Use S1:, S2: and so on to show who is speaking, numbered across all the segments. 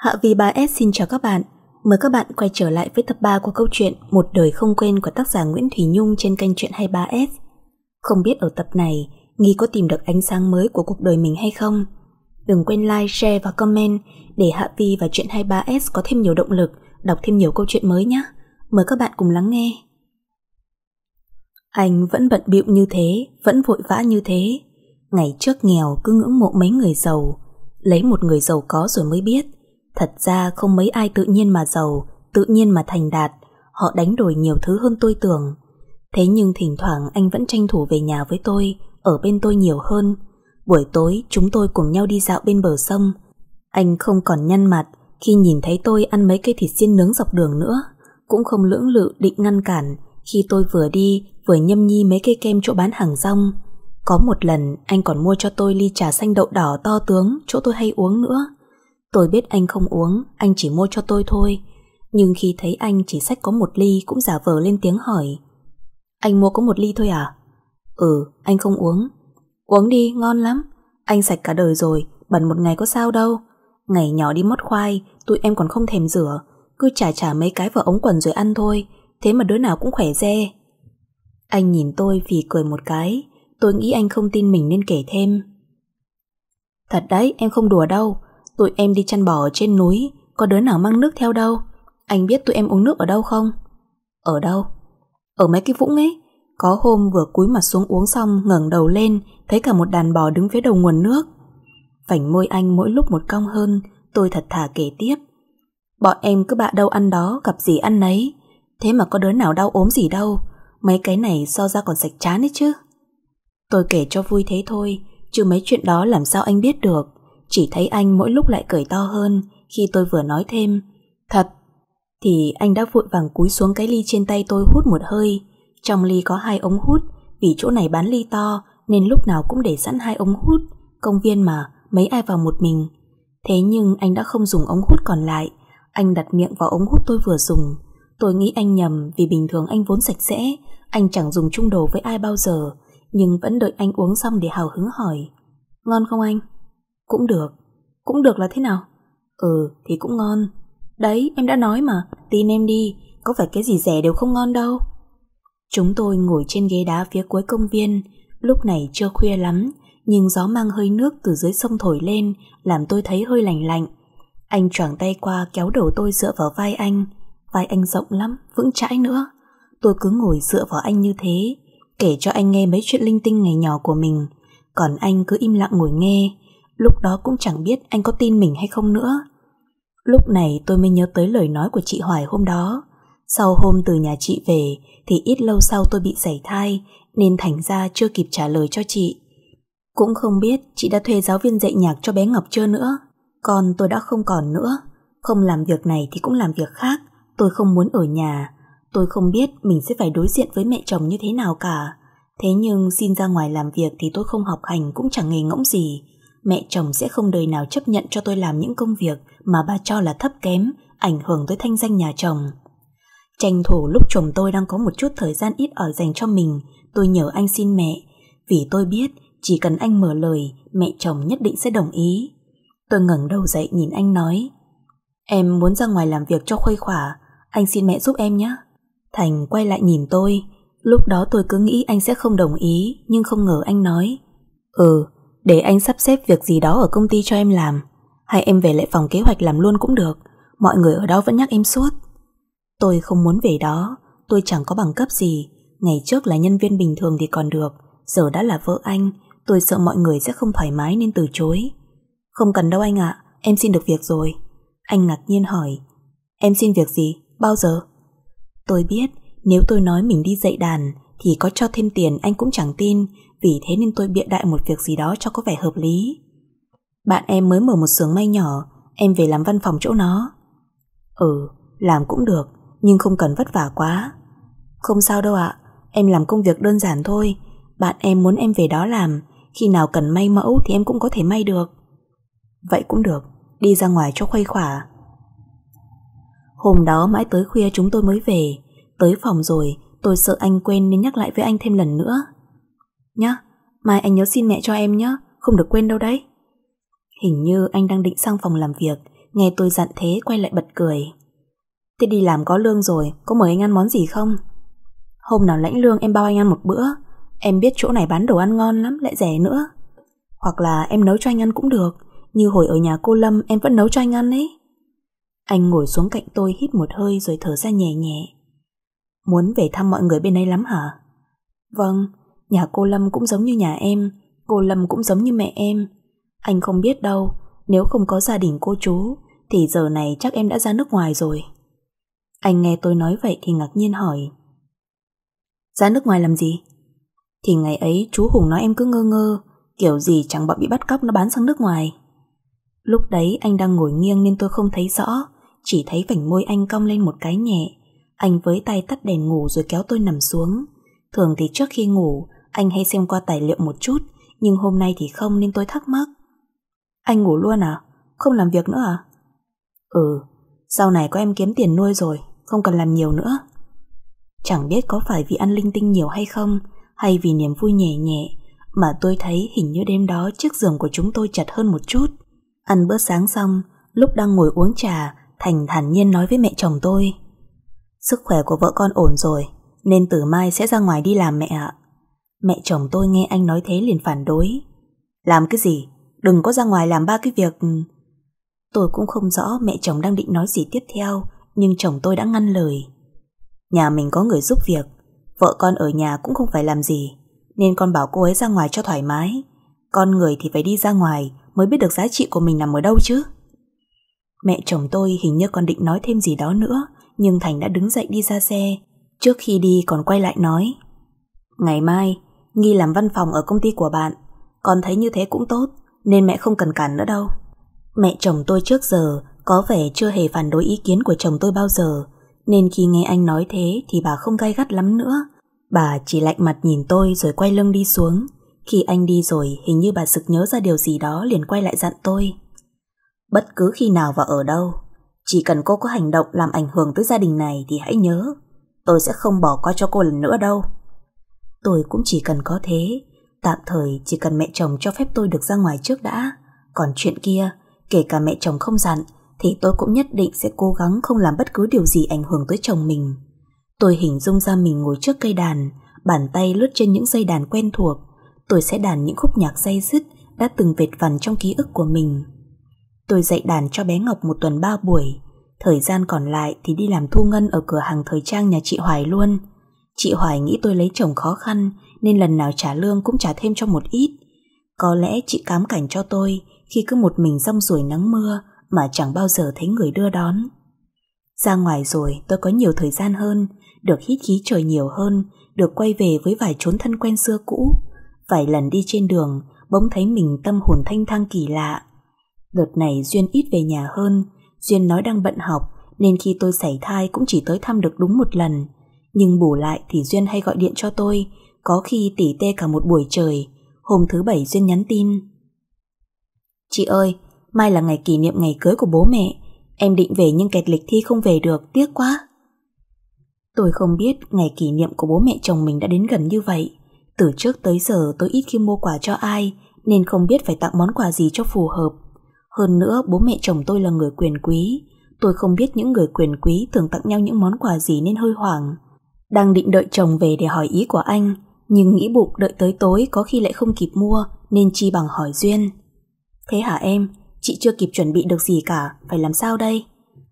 S1: Hạ Vi ba s xin chào các bạn. Mời các bạn quay trở lại với tập 3 của câu chuyện Một đời không quên của tác giả Nguyễn Thủy Nhung trên kênh truyện 23S. Không biết ở tập này, Nghi có tìm được ánh sáng mới của cuộc đời mình hay không? Đừng quên like, share và comment để Hạ Vi và truyện 23S có thêm nhiều động lực, đọc thêm nhiều câu chuyện mới nhé. Mời các bạn cùng lắng nghe. Anh vẫn bận bịu như thế, vẫn vội vã như thế. Ngày trước nghèo cứ ngưỡng mộ mấy người giàu, lấy một người giàu có rồi mới biết – Thật ra không mấy ai tự nhiên mà giàu, tự nhiên mà thành đạt, họ đánh đổi nhiều thứ hơn tôi tưởng. Thế nhưng thỉnh thoảng anh vẫn tranh thủ về nhà với tôi, ở bên tôi nhiều hơn. Buổi tối chúng tôi cùng nhau đi dạo bên bờ sông. Anh không còn nhăn mặt khi nhìn thấy tôi ăn mấy cây thịt xiên nướng dọc đường nữa, cũng không lưỡng lự định ngăn cản khi tôi vừa đi vừa nhâm nhi mấy cây kem chỗ bán hàng rong. Có một lần anh còn mua cho tôi ly trà xanh đậu đỏ to tướng chỗ tôi hay uống nữa. Tôi biết anh không uống, anh chỉ mua cho tôi thôi. Nhưng khi thấy anh chỉ sách có một ly cũng giả vờ lên tiếng hỏi. Anh mua có một ly thôi à? Ừ, anh không uống. Uống đi, ngon lắm. Anh sạch cả đời rồi, bẩn một ngày có sao đâu. Ngày nhỏ đi mót khoai, tụi em còn không thèm rửa. Cứ trả trả mấy cái vào ống quần rồi ăn thôi. Thế mà đứa nào cũng khỏe re. Anh nhìn tôi vì cười một cái. Tôi nghĩ anh không tin mình nên kể thêm. Thật đấy, em không đùa đâu. Tụi em đi chăn bò ở trên núi Có đứa nào mang nước theo đâu Anh biết tụi em uống nước ở đâu không Ở đâu Ở mấy cái vũng ấy Có hôm vừa cúi mặt xuống uống xong ngẩng đầu lên Thấy cả một đàn bò đứng phía đầu nguồn nước Vảnh môi anh mỗi lúc một cong hơn Tôi thật thà kể tiếp Bọn em cứ bạ đâu ăn đó Gặp gì ăn nấy Thế mà có đứa nào đau ốm gì đâu Mấy cái này so ra còn sạch chán ấy chứ Tôi kể cho vui thế thôi Chứ mấy chuyện đó làm sao anh biết được chỉ thấy anh mỗi lúc lại cười to hơn khi tôi vừa nói thêm Thật Thì anh đã vội vàng cúi xuống cái ly trên tay tôi hút một hơi Trong ly có hai ống hút Vì chỗ này bán ly to Nên lúc nào cũng để sẵn hai ống hút Công viên mà, mấy ai vào một mình Thế nhưng anh đã không dùng ống hút còn lại Anh đặt miệng vào ống hút tôi vừa dùng Tôi nghĩ anh nhầm vì bình thường anh vốn sạch sẽ Anh chẳng dùng chung đồ với ai bao giờ Nhưng vẫn đợi anh uống xong để hào hứng hỏi Ngon không anh? Cũng được. Cũng được là thế nào? Ừ, thì cũng ngon. Đấy, em đã nói mà, tin em đi, có phải cái gì rẻ đều không ngon đâu. Chúng tôi ngồi trên ghế đá phía cuối công viên, lúc này chưa khuya lắm, nhưng gió mang hơi nước từ dưới sông thổi lên, làm tôi thấy hơi lạnh lạnh. Anh choàng tay qua kéo đầu tôi dựa vào vai anh, vai anh rộng lắm, vững chãi nữa. Tôi cứ ngồi dựa vào anh như thế, kể cho anh nghe mấy chuyện linh tinh ngày nhỏ của mình, còn anh cứ im lặng ngồi nghe lúc đó cũng chẳng biết anh có tin mình hay không nữa. Lúc này tôi mới nhớ tới lời nói của chị Hoài hôm đó. Sau hôm từ nhà chị về thì ít lâu sau tôi bị sảy thai nên thành ra chưa kịp trả lời cho chị. Cũng không biết chị đã thuê giáo viên dạy nhạc cho bé Ngọc chưa nữa. Còn tôi đã không còn nữa. Không làm việc này thì cũng làm việc khác. Tôi không muốn ở nhà. Tôi không biết mình sẽ phải đối diện với mẹ chồng như thế nào cả. Thế nhưng xin ra ngoài làm việc thì tôi không học hành cũng chẳng nghề ngỗng gì mẹ chồng sẽ không đời nào chấp nhận cho tôi làm những công việc mà ba cho là thấp kém, ảnh hưởng tới thanh danh nhà chồng. Tranh thủ lúc chồng tôi đang có một chút thời gian ít ở dành cho mình, tôi nhờ anh xin mẹ, vì tôi biết chỉ cần anh mở lời, mẹ chồng nhất định sẽ đồng ý. Tôi ngẩng đầu dậy nhìn anh nói, em muốn ra ngoài làm việc cho khuây khỏa, anh xin mẹ giúp em nhé. Thành quay lại nhìn tôi, lúc đó tôi cứ nghĩ anh sẽ không đồng ý, nhưng không ngờ anh nói, ừ, để anh sắp xếp việc gì đó ở công ty cho em làm Hay em về lại phòng kế hoạch làm luôn cũng được Mọi người ở đó vẫn nhắc em suốt Tôi không muốn về đó Tôi chẳng có bằng cấp gì Ngày trước là nhân viên bình thường thì còn được Giờ đã là vợ anh Tôi sợ mọi người sẽ không thoải mái nên từ chối Không cần đâu anh ạ à, Em xin được việc rồi Anh ngạc nhiên hỏi Em xin việc gì? Bao giờ? Tôi biết nếu tôi nói mình đi dạy đàn thì có cho thêm tiền anh cũng chẳng tin vì thế nên tôi bịa đại một việc gì đó cho có vẻ hợp lý. Bạn em mới mở một xưởng may nhỏ, em về làm văn phòng chỗ nó. Ừ, làm cũng được, nhưng không cần vất vả quá. Không sao đâu ạ, em làm công việc đơn giản thôi, bạn em muốn em về đó làm, khi nào cần may mẫu thì em cũng có thể may được. Vậy cũng được, đi ra ngoài cho khuây khỏa. Hôm đó mãi tới khuya chúng tôi mới về, tới phòng rồi tôi sợ anh quên nên nhắc lại với anh thêm lần nữa. Nhá, mai anh nhớ xin mẹ cho em nhá, không được quên đâu đấy. Hình như anh đang định sang phòng làm việc, nghe tôi dặn thế quay lại bật cười. Thế đi làm có lương rồi, có mời anh ăn món gì không? Hôm nào lãnh lương em bao anh ăn một bữa, em biết chỗ này bán đồ ăn ngon lắm, lại rẻ nữa. Hoặc là em nấu cho anh ăn cũng được, như hồi ở nhà cô Lâm em vẫn nấu cho anh ăn ấy. Anh ngồi xuống cạnh tôi hít một hơi rồi thở ra nhẹ nhẹ. Muốn về thăm mọi người bên đây lắm hả? Vâng, Nhà cô Lâm cũng giống như nhà em Cô Lâm cũng giống như mẹ em Anh không biết đâu Nếu không có gia đình cô chú Thì giờ này chắc em đã ra nước ngoài rồi Anh nghe tôi nói vậy thì ngạc nhiên hỏi Ra nước ngoài làm gì? Thì ngày ấy chú Hùng nói em cứ ngơ ngơ Kiểu gì chẳng bọn bị bắt cóc nó bán sang nước ngoài Lúc đấy anh đang ngồi nghiêng nên tôi không thấy rõ Chỉ thấy vảnh môi anh cong lên một cái nhẹ Anh với tay tắt đèn ngủ rồi kéo tôi nằm xuống Thường thì trước khi ngủ anh hay xem qua tài liệu một chút Nhưng hôm nay thì không nên tôi thắc mắc Anh ngủ luôn à? Không làm việc nữa à? Ừ, sau này có em kiếm tiền nuôi rồi Không cần làm nhiều nữa Chẳng biết có phải vì ăn linh tinh nhiều hay không Hay vì niềm vui nhẹ nhẹ Mà tôi thấy hình như đêm đó Chiếc giường của chúng tôi chặt hơn một chút Ăn bữa sáng xong Lúc đang ngồi uống trà Thành thản nhiên nói với mẹ chồng tôi Sức khỏe của vợ con ổn rồi Nên từ mai sẽ ra ngoài đi làm mẹ ạ Mẹ chồng tôi nghe anh nói thế liền phản đối. Làm cái gì? Đừng có ra ngoài làm ba cái việc... Tôi cũng không rõ mẹ chồng đang định nói gì tiếp theo, nhưng chồng tôi đã ngăn lời. Nhà mình có người giúp việc, vợ con ở nhà cũng không phải làm gì, nên con bảo cô ấy ra ngoài cho thoải mái. Con người thì phải đi ra ngoài mới biết được giá trị của mình nằm ở đâu chứ. Mẹ chồng tôi hình như còn định nói thêm gì đó nữa, nhưng Thành đã đứng dậy đi ra xe. Trước khi đi còn quay lại nói, Ngày mai, Nghi làm văn phòng ở công ty của bạn Con thấy như thế cũng tốt Nên mẹ không cần cản nữa đâu Mẹ chồng tôi trước giờ Có vẻ chưa hề phản đối ý kiến của chồng tôi bao giờ Nên khi nghe anh nói thế Thì bà không gay gắt lắm nữa Bà chỉ lạnh mặt nhìn tôi rồi quay lưng đi xuống Khi anh đi rồi Hình như bà sực nhớ ra điều gì đó Liền quay lại dặn tôi Bất cứ khi nào và ở đâu Chỉ cần cô có hành động làm ảnh hưởng tới gia đình này Thì hãy nhớ Tôi sẽ không bỏ qua cho cô lần nữa đâu Tôi cũng chỉ cần có thế, tạm thời chỉ cần mẹ chồng cho phép tôi được ra ngoài trước đã. Còn chuyện kia, kể cả mẹ chồng không dặn, thì tôi cũng nhất định sẽ cố gắng không làm bất cứ điều gì ảnh hưởng tới chồng mình. Tôi hình dung ra mình ngồi trước cây đàn, bàn tay lướt trên những dây đàn quen thuộc. Tôi sẽ đàn những khúc nhạc say dứt đã từng vệt vằn trong ký ức của mình. Tôi dạy đàn cho bé Ngọc một tuần ba buổi, thời gian còn lại thì đi làm thu ngân ở cửa hàng thời trang nhà chị Hoài luôn. Chị Hoài nghĩ tôi lấy chồng khó khăn nên lần nào trả lương cũng trả thêm cho một ít. Có lẽ chị cám cảnh cho tôi khi cứ một mình rong ruổi nắng mưa mà chẳng bao giờ thấy người đưa đón. Ra ngoài rồi tôi có nhiều thời gian hơn, được hít khí trời nhiều hơn, được quay về với vài chốn thân quen xưa cũ. Vài lần đi trên đường, bỗng thấy mình tâm hồn thanh thang kỳ lạ. Đợt này Duyên ít về nhà hơn, Duyên nói đang bận học, nên khi tôi xảy thai cũng chỉ tới thăm được đúng một lần – nhưng bù lại thì Duyên hay gọi điện cho tôi, có khi tỉ tê cả một buổi trời. Hôm thứ bảy Duyên nhắn tin. Chị ơi, mai là ngày kỷ niệm ngày cưới của bố mẹ. Em định về nhưng kẹt lịch thi không về được, tiếc quá. Tôi không biết ngày kỷ niệm của bố mẹ chồng mình đã đến gần như vậy. Từ trước tới giờ tôi ít khi mua quà cho ai, nên không biết phải tặng món quà gì cho phù hợp. Hơn nữa, bố mẹ chồng tôi là người quyền quý. Tôi không biết những người quyền quý thường tặng nhau những món quà gì nên hơi hoảng. Đang định đợi chồng về để hỏi ý của anh, nhưng nghĩ bụng đợi tới tối có khi lại không kịp mua nên chi bằng hỏi Duyên. Thế hả em, chị chưa kịp chuẩn bị được gì cả, phải làm sao đây?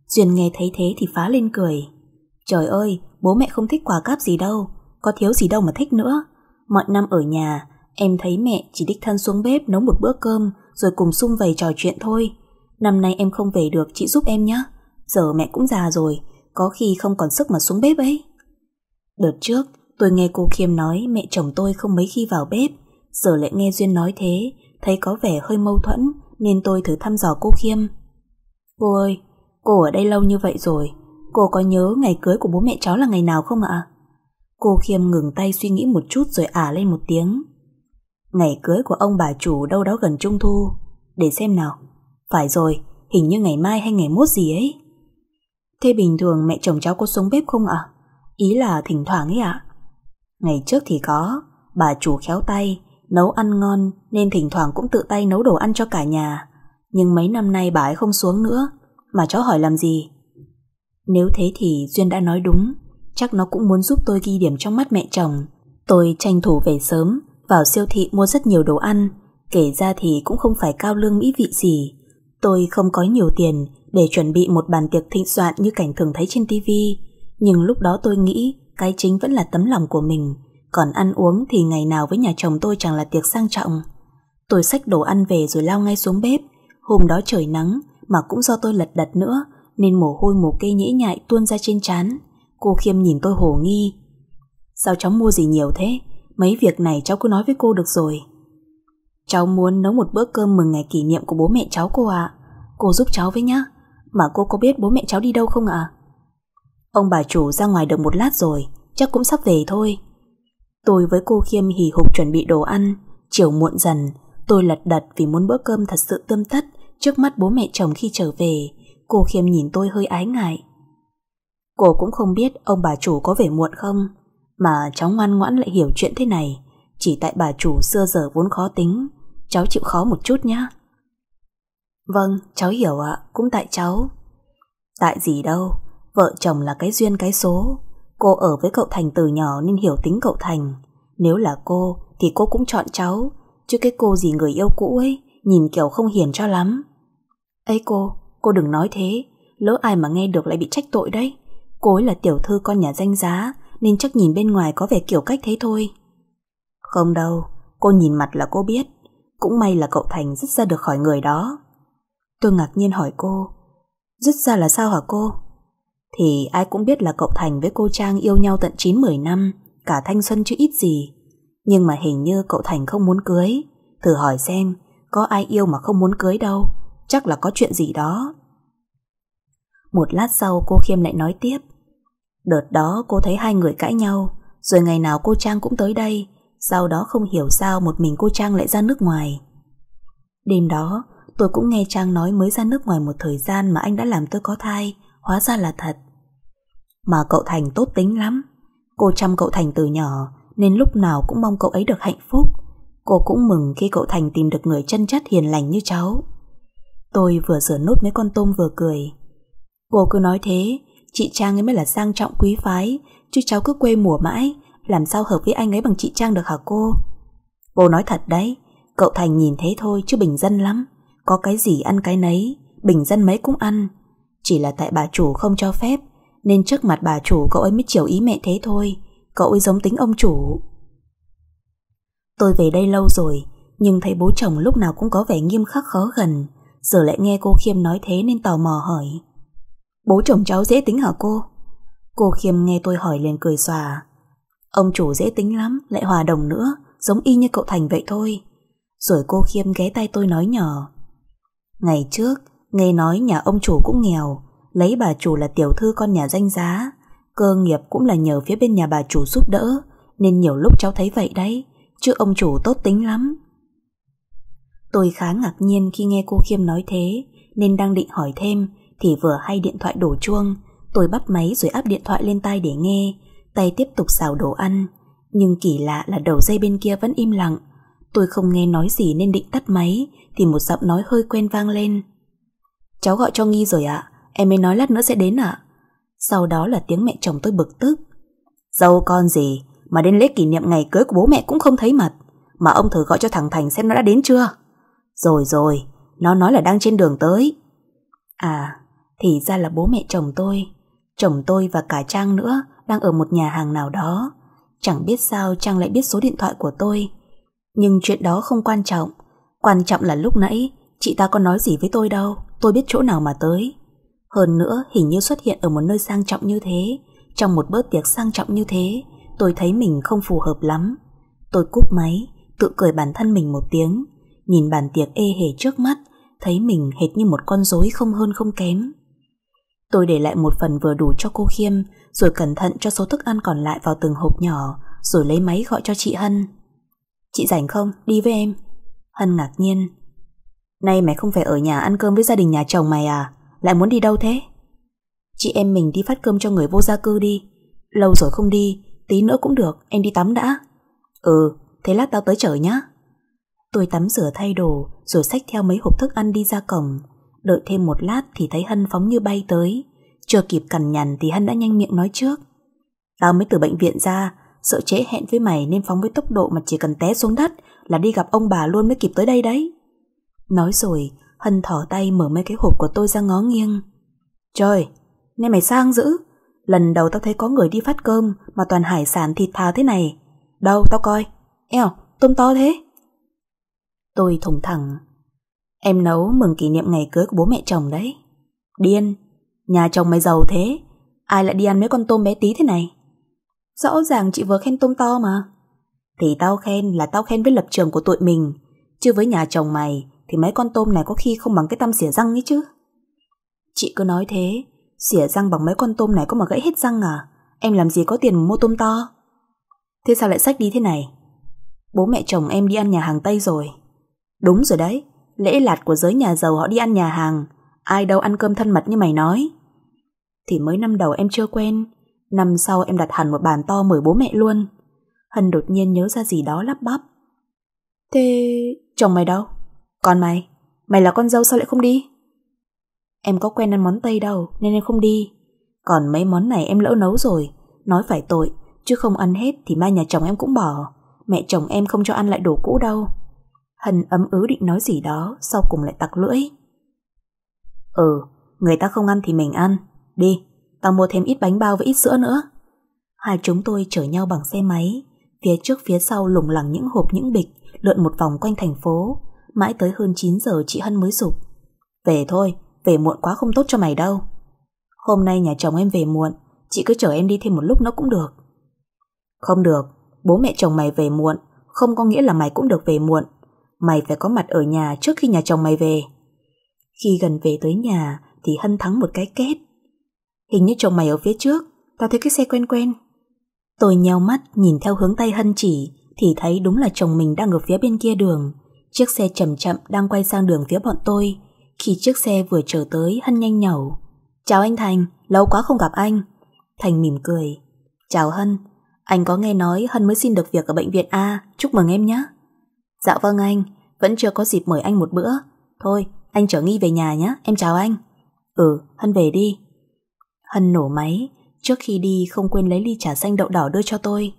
S1: Duyên nghe thấy thế thì phá lên cười. Trời ơi, bố mẹ không thích quả cáp gì đâu, có thiếu gì đâu mà thích nữa. Mọi năm ở nhà, em thấy mẹ chỉ đích thân xuống bếp nấu một bữa cơm rồi cùng sum vầy trò chuyện thôi. Năm nay em không về được, chị giúp em nhé. Giờ mẹ cũng già rồi, có khi không còn sức mà xuống bếp ấy. Đợt trước, tôi nghe cô Khiêm nói mẹ chồng tôi không mấy khi vào bếp, giờ lại nghe Duyên nói thế, thấy có vẻ hơi mâu thuẫn, nên tôi thử thăm dò cô Khiêm. Cô ơi, cô ở đây lâu như vậy rồi, cô có nhớ ngày cưới của bố mẹ cháu là ngày nào không ạ? Cô Khiêm ngừng tay suy nghĩ một chút rồi ả lên một tiếng. Ngày cưới của ông bà chủ đâu đó gần Trung Thu, để xem nào. Phải rồi, hình như ngày mai hay ngày mốt gì ấy. Thế bình thường mẹ chồng cháu có xuống bếp không ạ? À? Ý là thỉnh thoảng ấy ạ. Ngày trước thì có, bà chủ khéo tay, nấu ăn ngon nên thỉnh thoảng cũng tự tay nấu đồ ăn cho cả nhà. Nhưng mấy năm nay bà ấy không xuống nữa, mà cháu hỏi làm gì? Nếu thế thì Duyên đã nói đúng, chắc nó cũng muốn giúp tôi ghi điểm trong mắt mẹ chồng. Tôi tranh thủ về sớm, vào siêu thị mua rất nhiều đồ ăn, kể ra thì cũng không phải cao lương mỹ vị gì. Tôi không có nhiều tiền để chuẩn bị một bàn tiệc thịnh soạn như cảnh thường thấy trên tivi nhưng lúc đó tôi nghĩ cái chính vẫn là tấm lòng của mình, còn ăn uống thì ngày nào với nhà chồng tôi chẳng là tiệc sang trọng. Tôi xách đồ ăn về rồi lao ngay xuống bếp, hôm đó trời nắng mà cũng do tôi lật đật nữa nên mồ hôi mồ kê nhễ nhại tuôn ra trên trán. Cô Khiêm nhìn tôi hồ nghi. Sao cháu mua gì nhiều thế? Mấy việc này cháu cứ nói với cô được rồi. Cháu muốn nấu một bữa cơm mừng ngày kỷ niệm của bố mẹ cháu cô ạ. Cô giúp cháu với nhá. Mà cô có biết bố mẹ cháu đi đâu không ạ? À? Ông bà chủ ra ngoài được một lát rồi Chắc cũng sắp về thôi Tôi với cô Khiêm hì hục chuẩn bị đồ ăn Chiều muộn dần Tôi lật đật vì muốn bữa cơm thật sự tươm tất Trước mắt bố mẹ chồng khi trở về Cô Khiêm nhìn tôi hơi ái ngại Cô cũng không biết ông bà chủ có về muộn không Mà cháu ngoan ngoãn lại hiểu chuyện thế này Chỉ tại bà chủ xưa giờ vốn khó tính Cháu chịu khó một chút nhé Vâng, cháu hiểu ạ, cũng tại cháu Tại gì đâu Vợ chồng là cái duyên cái số Cô ở với cậu Thành từ nhỏ nên hiểu tính cậu Thành Nếu là cô thì cô cũng chọn cháu Chứ cái cô gì người yêu cũ ấy Nhìn kiểu không hiền cho lắm ấy cô, cô đừng nói thế Lỡ ai mà nghe được lại bị trách tội đấy Cô ấy là tiểu thư con nhà danh giá Nên chắc nhìn bên ngoài có vẻ kiểu cách thế thôi Không đâu Cô nhìn mặt là cô biết Cũng may là cậu Thành dứt ra được khỏi người đó Tôi ngạc nhiên hỏi cô Dứt ra là sao hả cô? thì ai cũng biết là cậu Thành với cô Trang yêu nhau tận 9-10 năm, cả thanh xuân chứ ít gì. Nhưng mà hình như cậu Thành không muốn cưới. Thử hỏi xem, có ai yêu mà không muốn cưới đâu, chắc là có chuyện gì đó. Một lát sau cô Khiêm lại nói tiếp. Đợt đó cô thấy hai người cãi nhau, rồi ngày nào cô Trang cũng tới đây, sau đó không hiểu sao một mình cô Trang lại ra nước ngoài. Đêm đó, tôi cũng nghe Trang nói mới ra nước ngoài một thời gian mà anh đã làm tôi có thai, hóa ra là thật. Mà cậu Thành tốt tính lắm. Cô chăm cậu Thành từ nhỏ, nên lúc nào cũng mong cậu ấy được hạnh phúc. Cô cũng mừng khi cậu Thành tìm được người chân chất hiền lành như cháu. Tôi vừa rửa nốt mấy con tôm vừa cười. Cô cứ nói thế, chị Trang ấy mới là sang trọng quý phái, chứ cháu cứ quê mùa mãi, làm sao hợp với anh ấy bằng chị Trang được hả cô? Cô nói thật đấy, cậu Thành nhìn thế thôi chứ bình dân lắm, có cái gì ăn cái nấy, bình dân mấy cũng ăn, chỉ là tại bà chủ không cho phép Nên trước mặt bà chủ cậu ấy mới chiều ý mẹ thế thôi Cậu ấy giống tính ông chủ Tôi về đây lâu rồi Nhưng thấy bố chồng lúc nào cũng có vẻ nghiêm khắc khó gần Giờ lại nghe cô Khiêm nói thế nên tò mò hỏi Bố chồng cháu dễ tính hả cô? Cô Khiêm nghe tôi hỏi liền cười xòa Ông chủ dễ tính lắm Lại hòa đồng nữa Giống y như cậu Thành vậy thôi Rồi cô Khiêm ghé tay tôi nói nhỏ Ngày trước Nghe nói nhà ông chủ cũng nghèo, lấy bà chủ là tiểu thư con nhà danh giá. Cơ nghiệp cũng là nhờ phía bên nhà bà chủ giúp đỡ, nên nhiều lúc cháu thấy vậy đấy, chứ ông chủ tốt tính lắm. Tôi khá ngạc nhiên khi nghe cô Khiêm nói thế, nên đang định hỏi thêm, thì vừa hay điện thoại đổ chuông, tôi bắt máy rồi áp điện thoại lên tai để nghe, tay tiếp tục xào đồ ăn. Nhưng kỳ lạ là đầu dây bên kia vẫn im lặng, tôi không nghe nói gì nên định tắt máy, thì một giọng nói hơi quen vang lên. Cháu gọi cho Nghi rồi ạ Em mới nói lát nữa sẽ đến ạ Sau đó là tiếng mẹ chồng tôi bực tức Dâu con gì Mà đến lễ kỷ niệm ngày cưới của bố mẹ cũng không thấy mặt Mà ông thử gọi cho thằng Thành xem nó đã đến chưa Rồi rồi Nó nói là đang trên đường tới À Thì ra là bố mẹ chồng tôi Chồng tôi và cả Trang nữa Đang ở một nhà hàng nào đó Chẳng biết sao Trang lại biết số điện thoại của tôi Nhưng chuyện đó không quan trọng Quan trọng là lúc nãy Chị ta có nói gì với tôi đâu tôi biết chỗ nào mà tới. Hơn nữa, hình như xuất hiện ở một nơi sang trọng như thế, trong một bữa tiệc sang trọng như thế, tôi thấy mình không phù hợp lắm. Tôi cúp máy, tự cười bản thân mình một tiếng, nhìn bàn tiệc ê hề trước mắt, thấy mình hệt như một con rối không hơn không kém. Tôi để lại một phần vừa đủ cho cô Khiêm, rồi cẩn thận cho số thức ăn còn lại vào từng hộp nhỏ, rồi lấy máy gọi cho chị Hân. Chị rảnh không? Đi với em. Hân ngạc nhiên, Nay mày không phải ở nhà ăn cơm với gia đình nhà chồng mày à Lại muốn đi đâu thế Chị em mình đi phát cơm cho người vô gia cư đi Lâu rồi không đi Tí nữa cũng được em đi tắm đã Ừ thế lát tao tới chở nhá Tôi tắm rửa thay đồ Rồi xách theo mấy hộp thức ăn đi ra cổng Đợi thêm một lát thì thấy Hân phóng như bay tới Chưa kịp cằn nhằn thì Hân đã nhanh miệng nói trước Tao mới từ bệnh viện ra Sợ trễ hẹn với mày nên phóng với tốc độ mà chỉ cần té xuống đất Là đi gặp ông bà luôn mới kịp tới đây đấy Nói rồi, Hân thỏ tay mở mấy cái hộp của tôi ra ngó nghiêng. Trời, nay mày sang dữ. Lần đầu tao thấy có người đi phát cơm mà toàn hải sản thịt thà thế này. Đâu, tao coi. Eo, tôm to thế. Tôi thủng thẳng. Em nấu mừng kỷ niệm ngày cưới của bố mẹ chồng đấy. Điên, nhà chồng mày giàu thế. Ai lại đi ăn mấy con tôm bé tí thế này? Rõ ràng chị vừa khen tôm to mà. Thì tao khen là tao khen với lập trường của tụi mình. Chứ với nhà chồng mày, thì mấy con tôm này có khi không bằng cái tăm xỉa răng ấy chứ. Chị cứ nói thế, xỉa răng bằng mấy con tôm này có mà gãy hết răng à? Em làm gì có tiền mua tôm to? Thế sao lại sách đi thế này? Bố mẹ chồng em đi ăn nhà hàng Tây rồi. Đúng rồi đấy, lễ lạt của giới nhà giàu họ đi ăn nhà hàng, ai đâu ăn cơm thân mật như mày nói. Thì mới năm đầu em chưa quen, năm sau em đặt hẳn một bàn to mời bố mẹ luôn. Hân đột nhiên nhớ ra gì đó lắp bắp. Thế chồng mày đâu? Còn mày, mày là con dâu sao lại không đi? Em có quen ăn món Tây đâu nên em không đi. Còn mấy món này em lỡ nấu rồi, nói phải tội, chứ không ăn hết thì mai nhà chồng em cũng bỏ. Mẹ chồng em không cho ăn lại đồ cũ đâu. Hân ấm ứ định nói gì đó, sau cùng lại tặc lưỡi. Ừ, người ta không ăn thì mình ăn. Đi, tao mua thêm ít bánh bao với ít sữa nữa. Hai chúng tôi chở nhau bằng xe máy, phía trước phía sau lủng lẳng những hộp những bịch, lượn một vòng quanh thành phố, Mãi tới hơn 9 giờ chị Hân mới sụp Về thôi, về muộn quá không tốt cho mày đâu Hôm nay nhà chồng em về muộn Chị cứ chở em đi thêm một lúc nó cũng được Không được Bố mẹ chồng mày về muộn Không có nghĩa là mày cũng được về muộn Mày phải có mặt ở nhà trước khi nhà chồng mày về Khi gần về tới nhà Thì Hân thắng một cái két Hình như chồng mày ở phía trước Tao thấy cái xe quen quen Tôi nheo mắt nhìn theo hướng tay Hân chỉ Thì thấy đúng là chồng mình đang ở phía bên kia đường Chiếc xe chậm chậm đang quay sang đường phía bọn tôi. Khi chiếc xe vừa trở tới, Hân nhanh nhẩu. Chào anh Thành, lâu quá không gặp anh. Thành mỉm cười. Chào Hân, anh có nghe nói Hân mới xin được việc ở bệnh viện A, chúc mừng em nhé. Dạ vâng anh, vẫn chưa có dịp mời anh một bữa. Thôi, anh chở Nghi về nhà nhé, em chào anh. Ừ, Hân về đi. Hân nổ máy, trước khi đi không quên lấy ly trà xanh đậu đỏ đưa cho tôi.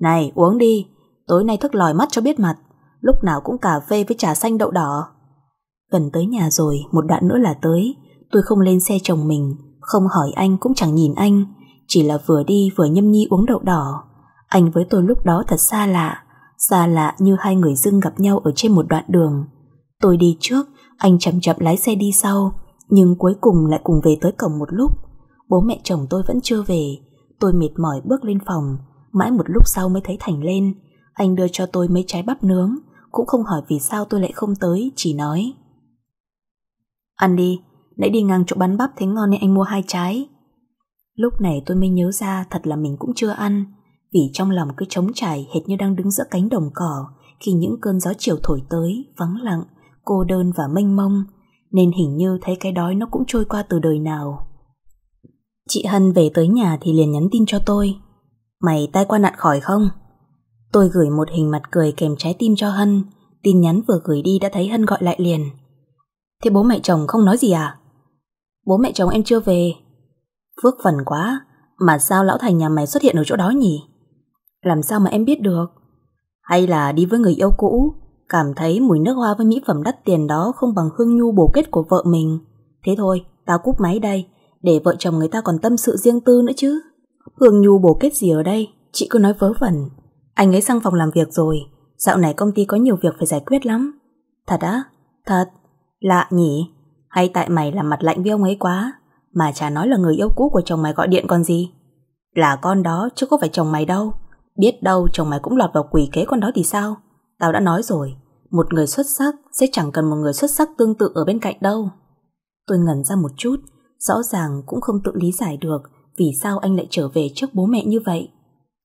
S1: Này, uống đi, tối nay thức lòi mắt cho biết mặt lúc nào cũng cà phê với trà xanh đậu đỏ. Gần tới nhà rồi, một đoạn nữa là tới, tôi không lên xe chồng mình, không hỏi anh cũng chẳng nhìn anh, chỉ là vừa đi vừa nhâm nhi uống đậu đỏ. Anh với tôi lúc đó thật xa lạ, xa lạ như hai người dưng gặp nhau ở trên một đoạn đường. Tôi đi trước, anh chậm chậm lái xe đi sau, nhưng cuối cùng lại cùng về tới cổng một lúc. Bố mẹ chồng tôi vẫn chưa về, tôi mệt mỏi bước lên phòng, mãi một lúc sau mới thấy Thành lên. Anh đưa cho tôi mấy trái bắp nướng, cũng không hỏi vì sao tôi lại không tới, chỉ nói. Ăn đi, nãy đi ngang chỗ bán bắp thấy ngon nên anh mua hai trái. Lúc này tôi mới nhớ ra thật là mình cũng chưa ăn, vì trong lòng cứ trống trải hệt như đang đứng giữa cánh đồng cỏ khi những cơn gió chiều thổi tới, vắng lặng, cô đơn và mênh mông, nên hình như thấy cái đói nó cũng trôi qua từ đời nào. Chị Hân về tới nhà thì liền nhắn tin cho tôi. Mày tai qua nạn khỏi không? Tôi gửi một hình mặt cười kèm trái tim cho Hân Tin nhắn vừa gửi đi đã thấy Hân gọi lại liền Thế bố mẹ chồng không nói gì à? Bố mẹ chồng em chưa về Phước phần quá Mà sao lão thành nhà mày xuất hiện ở chỗ đó nhỉ? Làm sao mà em biết được? Hay là đi với người yêu cũ Cảm thấy mùi nước hoa với mỹ phẩm đắt tiền đó Không bằng hương nhu bổ kết của vợ mình Thế thôi, tao cúp máy đây Để vợ chồng người ta còn tâm sự riêng tư nữa chứ Hương nhu bổ kết gì ở đây Chị cứ nói vớ vẩn anh ấy sang phòng làm việc rồi Dạo này công ty có nhiều việc phải giải quyết lắm Thật á? Thật Lạ nhỉ? Hay tại mày làm mặt lạnh với ông ấy quá Mà chả nói là người yêu cũ của chồng mày gọi điện còn gì Là con đó chứ có phải chồng mày đâu Biết đâu chồng mày cũng lọt vào quỷ kế con đó thì sao Tao đã nói rồi Một người xuất sắc sẽ chẳng cần một người xuất sắc tương tự ở bên cạnh đâu Tôi ngẩn ra một chút Rõ ràng cũng không tự lý giải được Vì sao anh lại trở về trước bố mẹ như vậy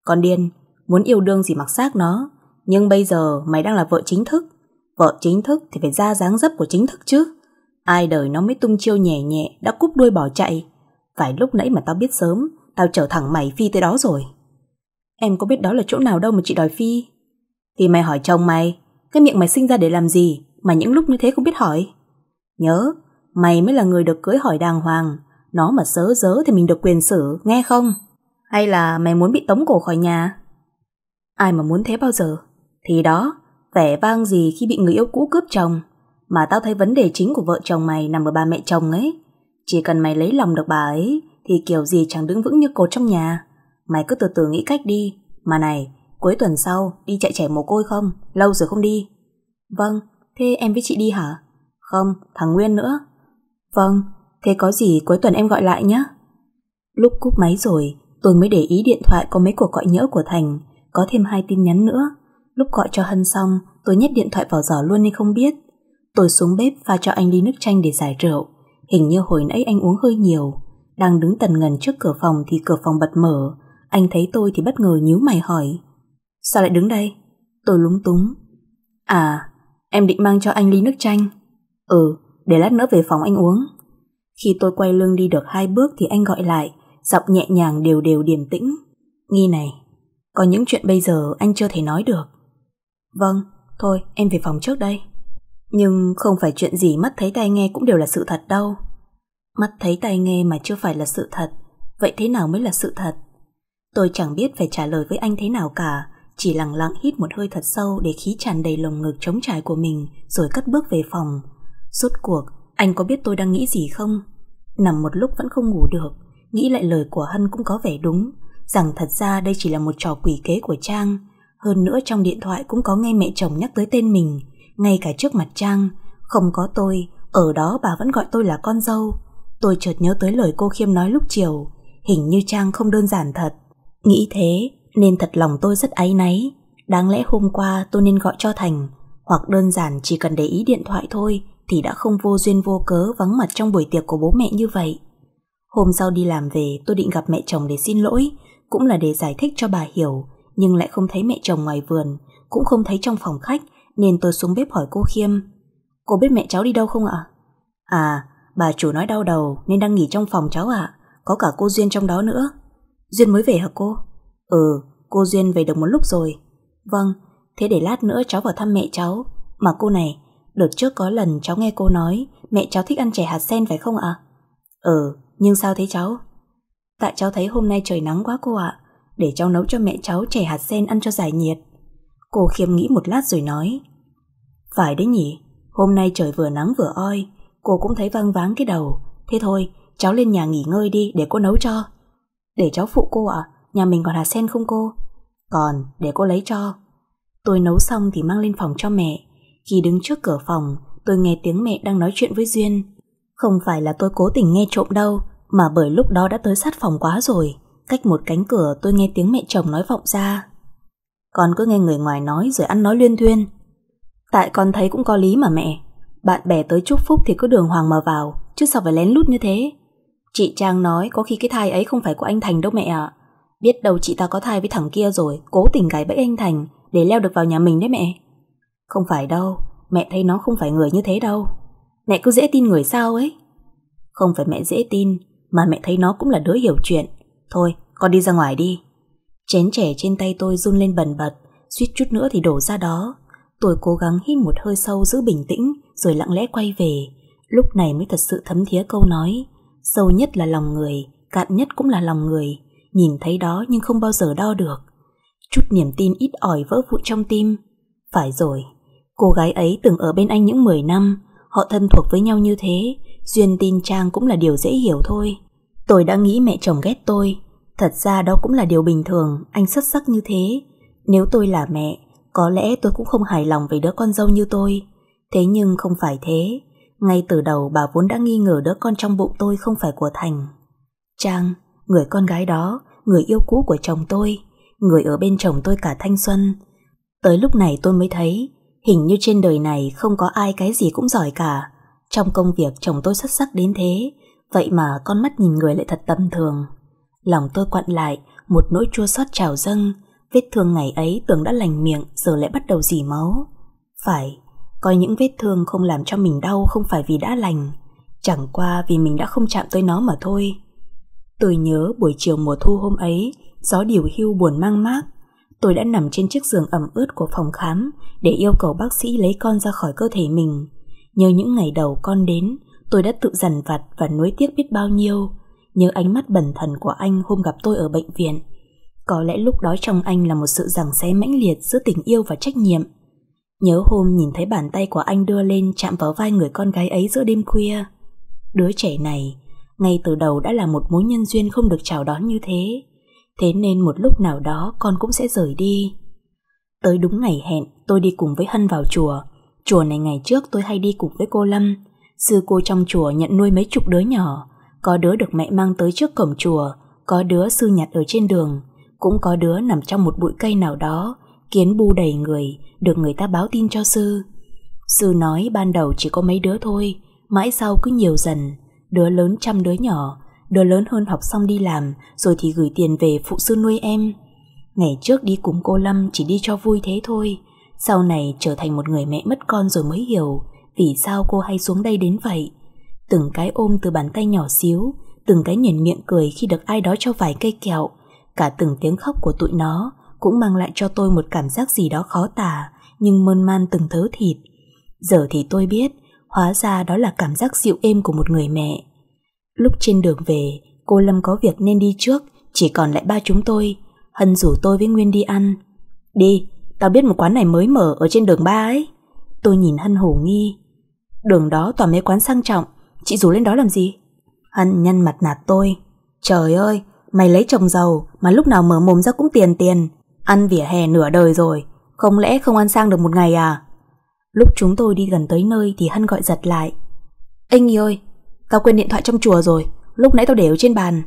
S1: Con điên muốn yêu đương gì mặc xác nó. Nhưng bây giờ mày đang là vợ chính thức. Vợ chính thức thì phải ra dáng dấp của chính thức chứ. Ai đời nó mới tung chiêu nhẹ nhẹ đã cúp đuôi bỏ chạy. Phải lúc nãy mà tao biết sớm, tao chở thẳng mày Phi tới đó rồi. Em có biết đó là chỗ nào đâu mà chị đòi Phi. Thì mày hỏi chồng mày, cái miệng mày sinh ra để làm gì mà những lúc như thế không biết hỏi. Nhớ, mày mới là người được cưới hỏi đàng hoàng, nó mà sớ dớ thì mình được quyền xử, nghe không? Hay là mày muốn bị tống cổ khỏi nhà? Ai mà muốn thế bao giờ? Thì đó, vẻ vang gì khi bị người yêu cũ cướp chồng. Mà tao thấy vấn đề chính của vợ chồng mày nằm ở bà mẹ chồng ấy. Chỉ cần mày lấy lòng được bà ấy thì kiểu gì chẳng đứng vững như cột trong nhà. Mày cứ từ từ nghĩ cách đi. Mà này, cuối tuần sau đi chạy trẻ mồ côi không? Lâu rồi không đi. Vâng, thế em với chị đi hả? Không, thằng Nguyên nữa. Vâng, thế có gì cuối tuần em gọi lại nhé. Lúc cúp máy rồi, tôi mới để ý điện thoại có mấy cuộc gọi nhỡ của Thành có thêm hai tin nhắn nữa. Lúc gọi cho Hân xong, tôi nhét điện thoại vào giỏ luôn nên không biết. Tôi xuống bếp pha cho anh ly nước chanh để giải rượu. Hình như hồi nãy anh uống hơi nhiều. Đang đứng tần ngần trước cửa phòng thì cửa phòng bật mở. Anh thấy tôi thì bất ngờ nhíu mày hỏi. Sao lại đứng đây? Tôi lúng túng. À, em định mang cho anh ly nước chanh. Ừ, để lát nữa về phòng anh uống. Khi tôi quay lưng đi được hai bước thì anh gọi lại, giọng nhẹ nhàng đều đều điềm tĩnh. Nghi này, có những chuyện bây giờ anh chưa thể nói được Vâng, thôi em về phòng trước đây Nhưng không phải chuyện gì mắt thấy tai nghe cũng đều là sự thật đâu Mắt thấy tai nghe mà chưa phải là sự thật Vậy thế nào mới là sự thật? Tôi chẳng biết phải trả lời với anh thế nào cả Chỉ lặng lặng hít một hơi thật sâu Để khí tràn đầy lồng ngực chống trải của mình Rồi cất bước về phòng Suốt cuộc, anh có biết tôi đang nghĩ gì không? Nằm một lúc vẫn không ngủ được Nghĩ lại lời của Hân cũng có vẻ đúng rằng thật ra đây chỉ là một trò quỷ kế của Trang. Hơn nữa trong điện thoại cũng có nghe mẹ chồng nhắc tới tên mình, ngay cả trước mặt Trang. Không có tôi, ở đó bà vẫn gọi tôi là con dâu. Tôi chợt nhớ tới lời cô Khiêm nói lúc chiều, hình như Trang không đơn giản thật. Nghĩ thế, nên thật lòng tôi rất áy náy. Đáng lẽ hôm qua tôi nên gọi cho Thành, hoặc đơn giản chỉ cần để ý điện thoại thôi thì đã không vô duyên vô cớ vắng mặt trong buổi tiệc của bố mẹ như vậy. Hôm sau đi làm về tôi định gặp mẹ chồng để xin lỗi cũng là để giải thích cho bà hiểu, nhưng lại không thấy mẹ chồng ngoài vườn, cũng không thấy trong phòng khách, nên tôi xuống bếp hỏi cô Khiêm. Cô biết mẹ cháu đi đâu không ạ? À, bà chủ nói đau đầu nên đang nghỉ trong phòng cháu ạ, có cả cô Duyên trong đó nữa. Duyên mới về hả cô? Ừ, cô Duyên về được một lúc rồi. Vâng, thế để lát nữa cháu vào thăm mẹ cháu. Mà cô này, đợt trước có lần cháu nghe cô nói mẹ cháu thích ăn chè hạt sen phải không ạ? À? Ừ, nhưng sao thế cháu? Dạ cháu thấy hôm nay trời nắng quá cô ạ Để cháu nấu cho mẹ cháu chè hạt sen ăn cho giải nhiệt Cô khiêm nghĩ một lát rồi nói Phải đấy nhỉ Hôm nay trời vừa nắng vừa oi Cô cũng thấy văng váng cái đầu Thế thôi cháu lên nhà nghỉ ngơi đi Để cô nấu cho Để cháu phụ cô ạ Nhà mình còn hạt sen không cô Còn để cô lấy cho Tôi nấu xong thì mang lên phòng cho mẹ Khi đứng trước cửa phòng Tôi nghe tiếng mẹ đang nói chuyện với Duyên Không phải là tôi cố tình nghe trộm đâu mà bởi lúc đó đã tới sát phòng quá rồi. Cách một cánh cửa tôi nghe tiếng mẹ chồng nói vọng ra. Con cứ nghe người ngoài nói rồi ăn nói luyên thuyên. Tại con thấy cũng có lý mà mẹ. Bạn bè tới chúc phúc thì cứ đường hoàng mà vào, chứ sao phải lén lút như thế. Chị Trang nói có khi cái thai ấy không phải của anh Thành đâu mẹ ạ. Biết đâu chị ta có thai với thằng kia rồi, cố tình gái bẫy anh Thành để leo được vào nhà mình đấy mẹ. Không phải đâu, mẹ thấy nó không phải người như thế đâu. Mẹ cứ dễ tin người sao ấy. Không phải mẹ dễ tin, mà mẹ thấy nó cũng là đứa hiểu chuyện. Thôi, con đi ra ngoài đi. Chén trẻ trên tay tôi run lên bần bật, suýt chút nữa thì đổ ra đó. Tôi cố gắng hít một hơi sâu giữ bình tĩnh, rồi lặng lẽ quay về. Lúc này mới thật sự thấm thía câu nói. Sâu nhất là lòng người, cạn nhất cũng là lòng người. Nhìn thấy đó nhưng không bao giờ đo được. Chút niềm tin ít ỏi vỡ vụn trong tim. Phải rồi, cô gái ấy từng ở bên anh những 10 năm, họ thân thuộc với nhau như thế, duyên tin Trang cũng là điều dễ hiểu thôi. Tôi đã nghĩ mẹ chồng ghét tôi, thật ra đó cũng là điều bình thường, anh xuất sắc như thế. Nếu tôi là mẹ, có lẽ tôi cũng không hài lòng về đứa con dâu như tôi. Thế nhưng không phải thế, ngay từ đầu bà vốn đã nghi ngờ đứa con trong bụng tôi không phải của Thành. Trang, người con gái đó, người yêu cũ của chồng tôi, người ở bên chồng tôi cả thanh xuân. Tới lúc này tôi mới thấy, hình như trên đời này không có ai cái gì cũng giỏi cả. Trong công việc chồng tôi xuất sắc đến thế, Vậy mà con mắt nhìn người lại thật tầm thường. Lòng tôi quặn lại, một nỗi chua xót trào dâng, vết thương ngày ấy tưởng đã lành miệng, giờ lại bắt đầu dì máu. Phải, coi những vết thương không làm cho mình đau không phải vì đã lành, chẳng qua vì mình đã không chạm tới nó mà thôi. Tôi nhớ buổi chiều mùa thu hôm ấy, gió điều hưu buồn mang mát. Tôi đã nằm trên chiếc giường ẩm ướt của phòng khám để yêu cầu bác sĩ lấy con ra khỏi cơ thể mình. Nhớ những ngày đầu con đến, Tôi đã tự dằn vặt và nuối tiếc biết bao nhiêu Nhớ ánh mắt bẩn thần của anh hôm gặp tôi ở bệnh viện Có lẽ lúc đó trong anh là một sự giằng xé mãnh liệt giữa tình yêu và trách nhiệm Nhớ hôm nhìn thấy bàn tay của anh đưa lên chạm vào vai người con gái ấy giữa đêm khuya Đứa trẻ này ngay từ đầu đã là một mối nhân duyên không được chào đón như thế Thế nên một lúc nào đó con cũng sẽ rời đi Tới đúng ngày hẹn tôi đi cùng với Hân vào chùa Chùa này ngày trước tôi hay đi cùng với cô Lâm sư cô trong chùa nhận nuôi mấy chục đứa nhỏ, có đứa được mẹ mang tới trước cổng chùa, có đứa sư nhặt ở trên đường, cũng có đứa nằm trong một bụi cây nào đó, kiến bu đầy người, được người ta báo tin cho sư. Sư nói ban đầu chỉ có mấy đứa thôi, mãi sau cứ nhiều dần, đứa lớn trăm đứa nhỏ, đứa lớn hơn học xong đi làm rồi thì gửi tiền về phụ sư nuôi em. Ngày trước đi cùng cô Lâm chỉ đi cho vui thế thôi, sau này trở thành một người mẹ mất con rồi mới hiểu, vì sao cô hay xuống đây đến vậy. Từng cái ôm từ bàn tay nhỏ xíu, từng cái nhìn miệng cười khi được ai đó cho vài cây kẹo, cả từng tiếng khóc của tụi nó cũng mang lại cho tôi một cảm giác gì đó khó tả, nhưng mơn man từng thớ thịt. Giờ thì tôi biết, hóa ra đó là cảm giác dịu êm của một người mẹ. Lúc trên đường về, cô Lâm có việc nên đi trước, chỉ còn lại ba chúng tôi. Hân rủ tôi với Nguyên đi ăn. Đi, tao biết một quán này mới mở ở trên đường ba ấy. Tôi nhìn Hân hồ nghi. Đường đó toàn mấy quán sang trọng Chị rủ lên đó làm gì Hân nhăn mặt nạt tôi Trời ơi mày lấy chồng giàu Mà lúc nào mở mồm ra cũng tiền tiền Ăn vỉa hè nửa đời rồi Không lẽ không ăn sang được một ngày à Lúc chúng tôi đi gần tới nơi Thì Hân gọi giật lại Anh ơi Tao quên điện thoại trong chùa rồi Lúc nãy tao để ở trên bàn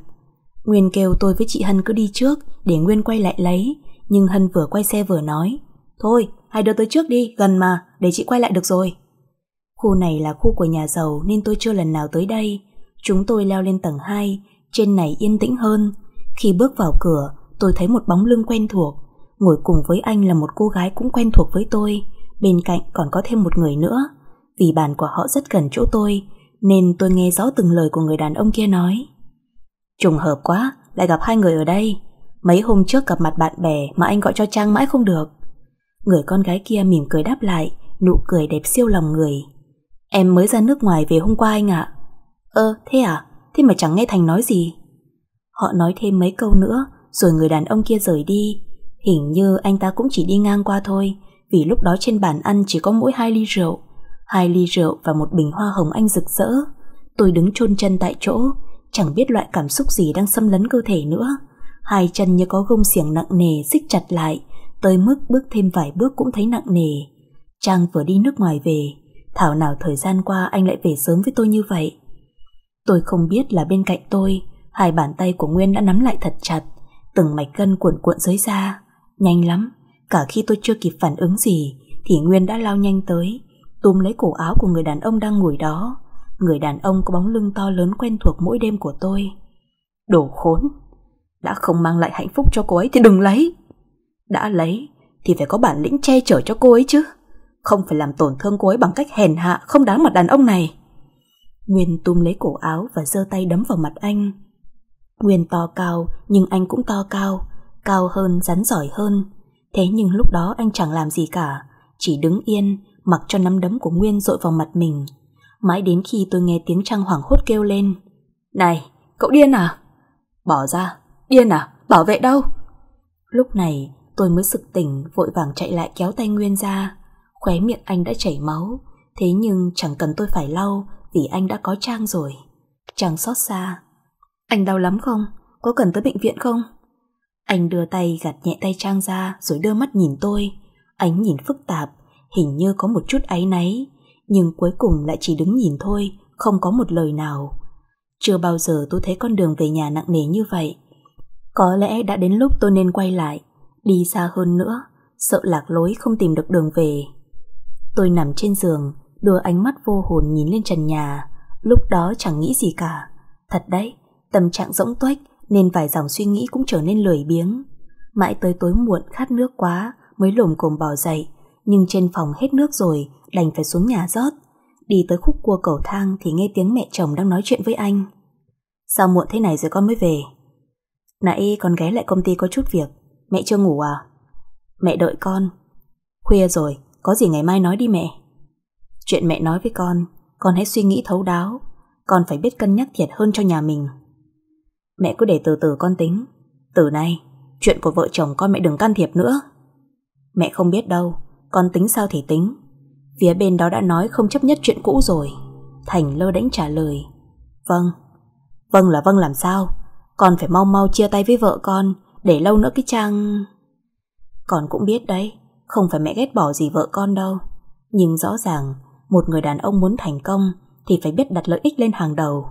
S1: Nguyên kêu tôi với chị Hân cứ đi trước Để Nguyên quay lại lấy Nhưng Hân vừa quay xe vừa nói Thôi hai đứa tới trước đi gần mà Để chị quay lại được rồi Khu này là khu của nhà giàu nên tôi chưa lần nào tới đây. Chúng tôi leo lên tầng 2, trên này yên tĩnh hơn. Khi bước vào cửa, tôi thấy một bóng lưng quen thuộc. Ngồi cùng với anh là một cô gái cũng quen thuộc với tôi. Bên cạnh còn có thêm một người nữa. Vì bàn của họ rất gần chỗ tôi, nên tôi nghe rõ từng lời của người đàn ông kia nói. Trùng hợp quá, lại gặp hai người ở đây. Mấy hôm trước gặp mặt bạn bè mà anh gọi cho Trang mãi không được. Người con gái kia mỉm cười đáp lại, nụ cười đẹp siêu lòng người. Em mới ra nước ngoài về hôm qua anh ạ. Ơ, thế à? Thế mà chẳng nghe Thành nói gì. Họ nói thêm mấy câu nữa, rồi người đàn ông kia rời đi. Hình như anh ta cũng chỉ đi ngang qua thôi, vì lúc đó trên bàn ăn chỉ có mỗi hai ly rượu. Hai ly rượu và một bình hoa hồng anh rực rỡ. Tôi đứng chôn chân tại chỗ, chẳng biết loại cảm xúc gì đang xâm lấn cơ thể nữa. Hai chân như có gông xiềng nặng nề xích chặt lại, tới mức bước thêm vài bước cũng thấy nặng nề. Trang vừa đi nước ngoài về, Thảo nào thời gian qua anh lại về sớm với tôi như vậy Tôi không biết là bên cạnh tôi Hai bàn tay của Nguyên đã nắm lại thật chặt Từng mạch gân cuộn cuộn dưới da Nhanh lắm Cả khi tôi chưa kịp phản ứng gì Thì Nguyên đã lao nhanh tới Túm lấy cổ áo của người đàn ông đang ngồi đó Người đàn ông có bóng lưng to lớn quen thuộc mỗi đêm của tôi Đồ khốn Đã không mang lại hạnh phúc cho cô ấy thì đừng lấy Đã lấy Thì phải có bản lĩnh che chở cho cô ấy chứ không phải làm tổn thương cô ấy bằng cách hèn hạ không đáng mặt đàn ông này. Nguyên túm lấy cổ áo và giơ tay đấm vào mặt anh. Nguyên to cao, nhưng anh cũng to cao, cao hơn, rắn giỏi hơn. Thế nhưng lúc đó anh chẳng làm gì cả, chỉ đứng yên, mặc cho nắm đấm của Nguyên dội vào mặt mình. Mãi đến khi tôi nghe tiếng Trăng hoảng hốt kêu lên. Này, cậu điên à? Bỏ ra, điên à? Bảo vệ đâu? Lúc này tôi mới sực tỉnh vội vàng chạy lại kéo tay Nguyên ra khóe miệng anh đã chảy máu, thế nhưng chẳng cần tôi phải lau vì anh đã có Trang rồi. Trang xót xa. Anh đau lắm không? Có cần tới bệnh viện không? Anh đưa tay gạt nhẹ tay Trang ra rồi đưa mắt nhìn tôi. Ánh nhìn phức tạp, hình như có một chút áy náy, nhưng cuối cùng lại chỉ đứng nhìn thôi, không có một lời nào. Chưa bao giờ tôi thấy con đường về nhà nặng nề như vậy. Có lẽ đã đến lúc tôi nên quay lại, đi xa hơn nữa, sợ lạc lối không tìm được đường về. Tôi nằm trên giường, đưa ánh mắt vô hồn nhìn lên trần nhà. Lúc đó chẳng nghĩ gì cả. Thật đấy, tâm trạng rỗng tuếch nên vài dòng suy nghĩ cũng trở nên lười biếng. Mãi tới tối muộn khát nước quá mới lồm cồm bỏ dậy. Nhưng trên phòng hết nước rồi, đành phải xuống nhà rót. Đi tới khúc cua cầu thang thì nghe tiếng mẹ chồng đang nói chuyện với anh. Sao muộn thế này rồi con mới về? Nãy con ghé lại công ty có chút việc, mẹ chưa ngủ à? Mẹ đợi con. Khuya rồi, có gì ngày mai nói đi mẹ Chuyện mẹ nói với con Con hãy suy nghĩ thấu đáo Con phải biết cân nhắc thiệt hơn cho nhà mình Mẹ cứ để từ từ con tính Từ nay Chuyện của vợ chồng con mẹ đừng can thiệp nữa Mẹ không biết đâu Con tính sao thì tính Phía bên đó đã nói không chấp nhất chuyện cũ rồi Thành lơ đánh trả lời Vâng Vâng là vâng làm sao Con phải mau mau chia tay với vợ con Để lâu nữa cái trang Con cũng biết đấy không phải mẹ ghét bỏ gì vợ con đâu Nhưng rõ ràng Một người đàn ông muốn thành công Thì phải biết đặt lợi ích lên hàng đầu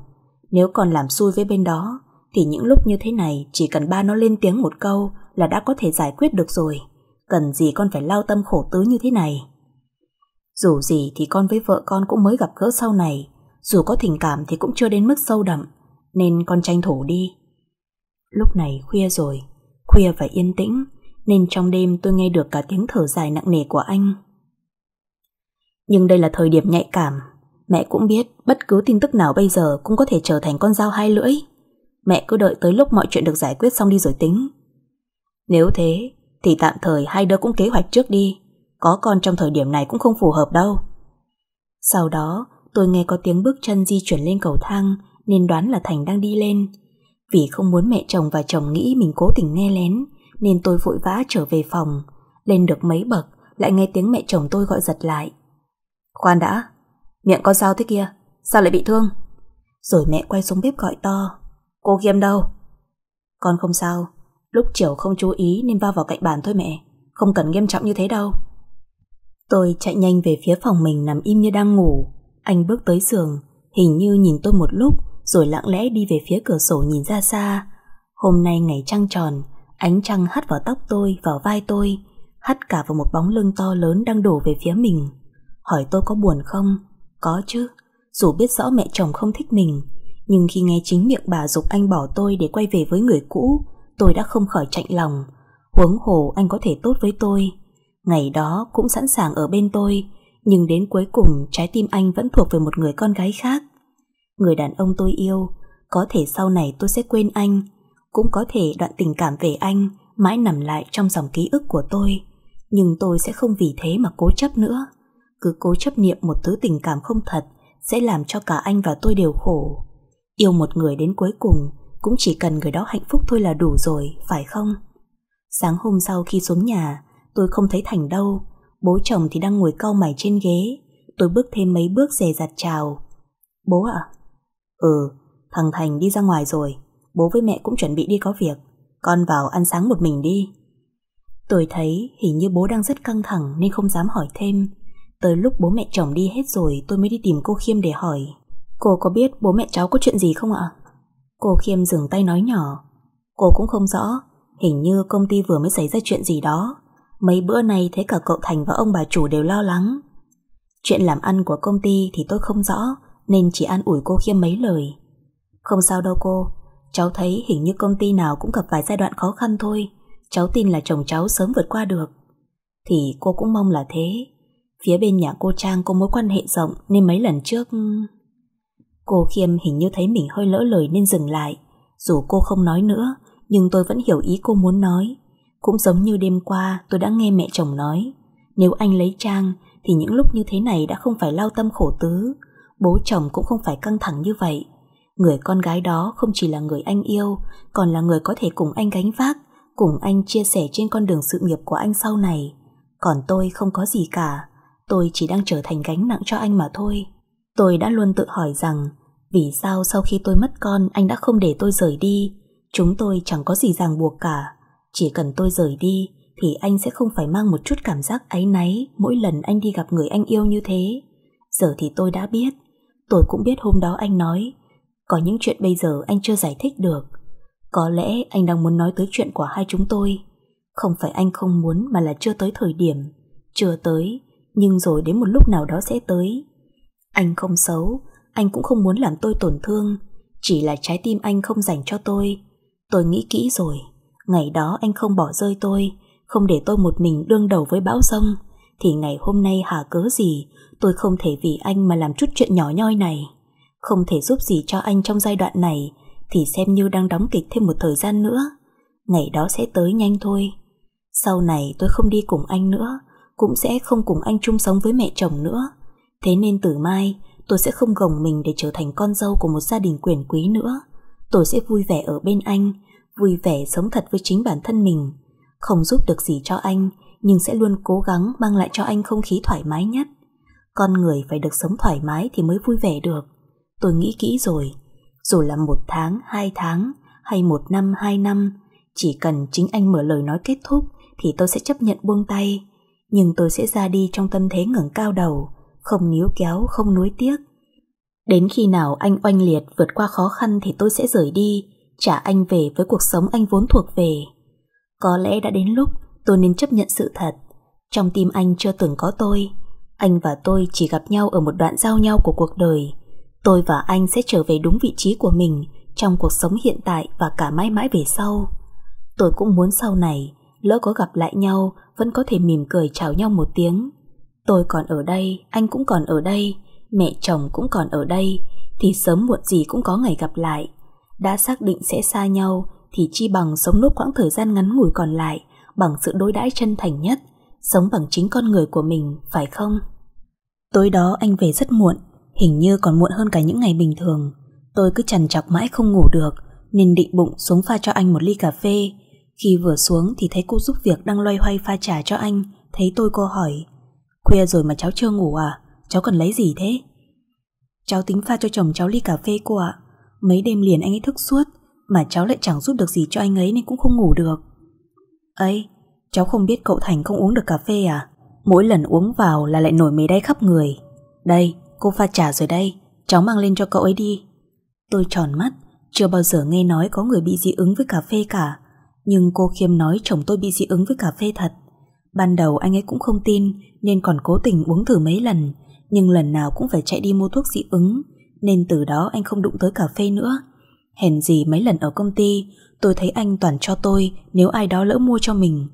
S1: Nếu còn làm xui với bên đó Thì những lúc như thế này Chỉ cần ba nó lên tiếng một câu Là đã có thể giải quyết được rồi Cần gì con phải lao tâm khổ tứ như thế này Dù gì thì con với vợ con Cũng mới gặp gỡ sau này Dù có tình cảm thì cũng chưa đến mức sâu đậm Nên con tranh thủ đi Lúc này khuya rồi Khuya và yên tĩnh nên trong đêm tôi nghe được cả tiếng thở dài nặng nề của anh. Nhưng đây là thời điểm nhạy cảm, mẹ cũng biết bất cứ tin tức nào bây giờ cũng có thể trở thành con dao hai lưỡi. Mẹ cứ đợi tới lúc mọi chuyện được giải quyết xong đi rồi tính. Nếu thế, thì tạm thời hai đứa cũng kế hoạch trước đi, có con trong thời điểm này cũng không phù hợp đâu. Sau đó, tôi nghe có tiếng bước chân di chuyển lên cầu thang nên đoán là Thành đang đi lên. Vì không muốn mẹ chồng và chồng nghĩ mình cố tình nghe lén, nên tôi vội vã trở về phòng. Lên được mấy bậc, lại nghe tiếng mẹ chồng tôi gọi giật lại. Khoan đã, miệng con sao thế kia, sao lại bị thương? Rồi mẹ quay xuống bếp gọi to, cô Khiêm đâu? Con không sao, lúc chiều không chú ý nên va vào cạnh bàn thôi mẹ, không cần nghiêm trọng như thế đâu. Tôi chạy nhanh về phía phòng mình nằm im như đang ngủ. Anh bước tới giường, hình như nhìn tôi một lúc rồi lặng lẽ đi về phía cửa sổ nhìn ra xa. Hôm nay ngày trăng tròn, Ánh trăng hắt vào tóc tôi, vào vai tôi, hắt cả vào một bóng lưng to lớn đang đổ về phía mình. Hỏi tôi có buồn không? Có chứ, dù biết rõ mẹ chồng không thích mình, nhưng khi nghe chính miệng bà dục anh bỏ tôi để quay về với người cũ, tôi đã không khỏi chạnh lòng. Huống hồ anh có thể tốt với tôi. Ngày đó cũng sẵn sàng ở bên tôi, nhưng đến cuối cùng trái tim anh vẫn thuộc về một người con gái khác. Người đàn ông tôi yêu, có thể sau này tôi sẽ quên anh, cũng có thể đoạn tình cảm về anh mãi nằm lại trong dòng ký ức của tôi, nhưng tôi sẽ không vì thế mà cố chấp nữa. Cứ cố chấp niệm một thứ tình cảm không thật sẽ làm cho cả anh và tôi đều khổ. Yêu một người đến cuối cùng cũng chỉ cần người đó hạnh phúc thôi là đủ rồi, phải không? Sáng hôm sau khi xuống nhà, tôi không thấy Thành đâu. Bố chồng thì đang ngồi cau mày trên ghế. Tôi bước thêm mấy bước dè dặt chào. Bố ạ? À? Ừ, thằng Thành đi ra ngoài rồi bố với mẹ cũng chuẩn bị đi có việc, con vào ăn sáng một mình đi. Tôi thấy hình như bố đang rất căng thẳng nên không dám hỏi thêm. Tới lúc bố mẹ chồng đi hết rồi tôi mới đi tìm cô Khiêm để hỏi. Cô có biết bố mẹ cháu có chuyện gì không ạ? Cô Khiêm dừng tay nói nhỏ. Cô cũng không rõ, hình như công ty vừa mới xảy ra chuyện gì đó. Mấy bữa nay thấy cả cậu Thành và ông bà chủ đều lo lắng. Chuyện làm ăn của công ty thì tôi không rõ nên chỉ an ủi cô Khiêm mấy lời. Không sao đâu cô, Cháu thấy hình như công ty nào cũng gặp vài giai đoạn khó khăn thôi. Cháu tin là chồng cháu sớm vượt qua được. Thì cô cũng mong là thế. Phía bên nhà cô Trang có mối quan hệ rộng nên mấy lần trước... Ừ, cô Khiêm hình như thấy mình hơi lỡ lời nên dừng lại. Dù cô không nói nữa, nhưng tôi vẫn hiểu ý cô muốn nói. Cũng giống như đêm qua tôi đã nghe mẹ chồng nói. Nếu anh lấy Trang thì những lúc như thế này đã không phải lao tâm khổ tứ. Bố chồng cũng không phải căng thẳng như vậy người con gái đó không chỉ là người anh yêu, còn là người có thể cùng anh gánh vác, cùng anh chia sẻ trên con đường sự nghiệp của anh sau này. Còn tôi không có gì cả, tôi chỉ đang trở thành gánh nặng cho anh mà thôi. Tôi đã luôn tự hỏi rằng, vì sao sau khi tôi mất con anh đã không để tôi rời đi? Chúng tôi chẳng có gì ràng buộc cả, chỉ cần tôi rời đi thì anh sẽ không phải mang một chút cảm giác áy náy mỗi lần anh đi gặp người anh yêu như thế. Giờ thì tôi đã biết, tôi cũng biết hôm đó anh nói có những chuyện bây giờ anh chưa giải thích được Có lẽ anh đang muốn nói tới chuyện của hai chúng tôi Không phải anh không muốn mà là chưa tới thời điểm Chưa tới Nhưng rồi đến một lúc nào đó sẽ tới Anh không xấu Anh cũng không muốn làm tôi tổn thương Chỉ là trái tim anh không dành cho tôi Tôi nghĩ kỹ rồi Ngày đó anh không bỏ rơi tôi Không để tôi một mình đương đầu với bão sông Thì ngày hôm nay hà cớ gì Tôi không thể vì anh mà làm chút chuyện nhỏ nhoi này không thể giúp gì cho anh trong giai đoạn này thì xem như đang đóng kịch thêm một thời gian nữa. Ngày đó sẽ tới nhanh thôi. Sau này tôi không đi cùng anh nữa, cũng sẽ không cùng anh chung sống với mẹ chồng nữa. Thế nên từ mai, tôi sẽ không gồng mình để trở thành con dâu của một gia đình quyền quý nữa. Tôi sẽ vui vẻ ở bên anh, vui vẻ sống thật với chính bản thân mình. Không giúp được gì cho anh, nhưng sẽ luôn cố gắng mang lại cho anh không khí thoải mái nhất. Con người phải được sống thoải mái thì mới vui vẻ được. Tôi nghĩ kỹ rồi, dù là một tháng, hai tháng, hay một năm, hai năm, chỉ cần chính anh mở lời nói kết thúc thì tôi sẽ chấp nhận buông tay. Nhưng tôi sẽ ra đi trong tâm thế ngẩng cao đầu, không níu kéo, không nuối tiếc. Đến khi nào anh oanh liệt vượt qua khó khăn thì tôi sẽ rời đi, trả anh về với cuộc sống anh vốn thuộc về. Có lẽ đã đến lúc tôi nên chấp nhận sự thật. Trong tim anh chưa từng có tôi, anh và tôi chỉ gặp nhau ở một đoạn giao nhau của cuộc đời. Tôi và anh sẽ trở về đúng vị trí của mình trong cuộc sống hiện tại và cả mãi mãi về sau. Tôi cũng muốn sau này, lỡ có gặp lại nhau, vẫn có thể mỉm cười chào nhau một tiếng. Tôi còn ở đây, anh cũng còn ở đây, mẹ chồng cũng còn ở đây, thì sớm muộn gì cũng có ngày gặp lại. Đã xác định sẽ xa nhau, thì chi bằng sống nốt quãng thời gian ngắn ngủi còn lại, bằng sự đối đãi chân thành nhất, sống bằng chính con người của mình, phải không? Tối đó anh về rất muộn, Hình như còn muộn hơn cả những ngày bình thường Tôi cứ chằn chọc mãi không ngủ được Nên định bụng xuống pha cho anh một ly cà phê Khi vừa xuống thì thấy cô giúp việc đang loay hoay pha trà cho anh Thấy tôi cô hỏi Khuya rồi mà cháu chưa ngủ à Cháu cần lấy gì thế Cháu tính pha cho chồng cháu ly cà phê cô ạ Mấy đêm liền anh ấy thức suốt Mà cháu lại chẳng giúp được gì cho anh ấy nên cũng không ngủ được ấy cháu không biết cậu Thành không uống được cà phê à Mỗi lần uống vào là lại nổi mề đay khắp người Đây Cô pha trà rồi đây Cháu mang lên cho cậu ấy đi Tôi tròn mắt Chưa bao giờ nghe nói có người bị dị ứng với cà phê cả Nhưng cô khiêm nói chồng tôi bị dị ứng với cà phê thật Ban đầu anh ấy cũng không tin Nên còn cố tình uống thử mấy lần Nhưng lần nào cũng phải chạy đi mua thuốc dị ứng Nên từ đó anh không đụng tới cà phê nữa Hèn gì mấy lần ở công ty Tôi thấy anh toàn cho tôi Nếu ai đó lỡ mua cho mình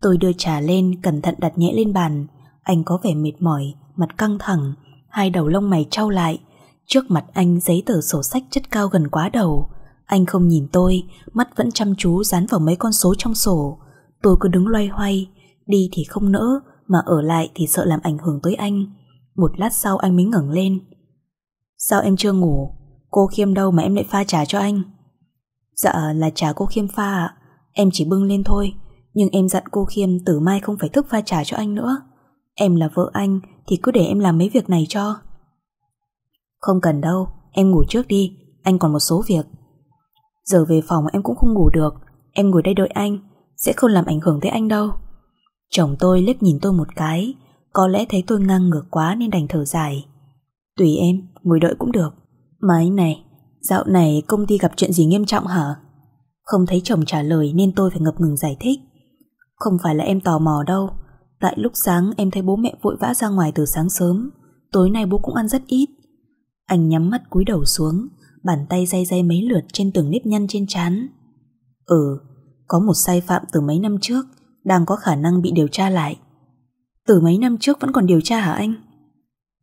S1: Tôi đưa trà lên cẩn thận đặt nhẹ lên bàn Anh có vẻ mệt mỏi Mặt căng thẳng hai đầu lông mày trao lại. Trước mặt anh giấy tờ sổ sách chất cao gần quá đầu. Anh không nhìn tôi, mắt vẫn chăm chú dán vào mấy con số trong sổ. Tôi cứ đứng loay hoay, đi thì không nỡ, mà ở lại thì sợ làm ảnh hưởng tới anh. Một lát sau anh mới ngẩng lên. Sao em chưa ngủ? Cô Khiêm đâu mà em lại pha trà cho anh? Dạ là trà cô Khiêm pha ạ. Em chỉ bưng lên thôi, nhưng em dặn cô Khiêm từ mai không phải thức pha trà cho anh nữa. Em là vợ anh Thì cứ để em làm mấy việc này cho Không cần đâu Em ngủ trước đi Anh còn một số việc Giờ về phòng em cũng không ngủ được Em ngồi đây đợi anh Sẽ không làm ảnh hưởng tới anh đâu Chồng tôi liếc nhìn tôi một cái Có lẽ thấy tôi ngang ngược quá nên đành thở dài Tùy em, ngồi đợi cũng được Mà anh này Dạo này công ty gặp chuyện gì nghiêm trọng hả? Không thấy chồng trả lời nên tôi phải ngập ngừng giải thích Không phải là em tò mò đâu Tại lúc sáng em thấy bố mẹ vội vã ra ngoài từ sáng sớm Tối nay bố cũng ăn rất ít Anh nhắm mắt cúi đầu xuống Bàn tay day day mấy lượt trên từng nếp nhăn trên trán Ừ Có một sai phạm từ mấy năm trước Đang có khả năng bị điều tra lại Từ mấy năm trước vẫn còn điều tra hả anh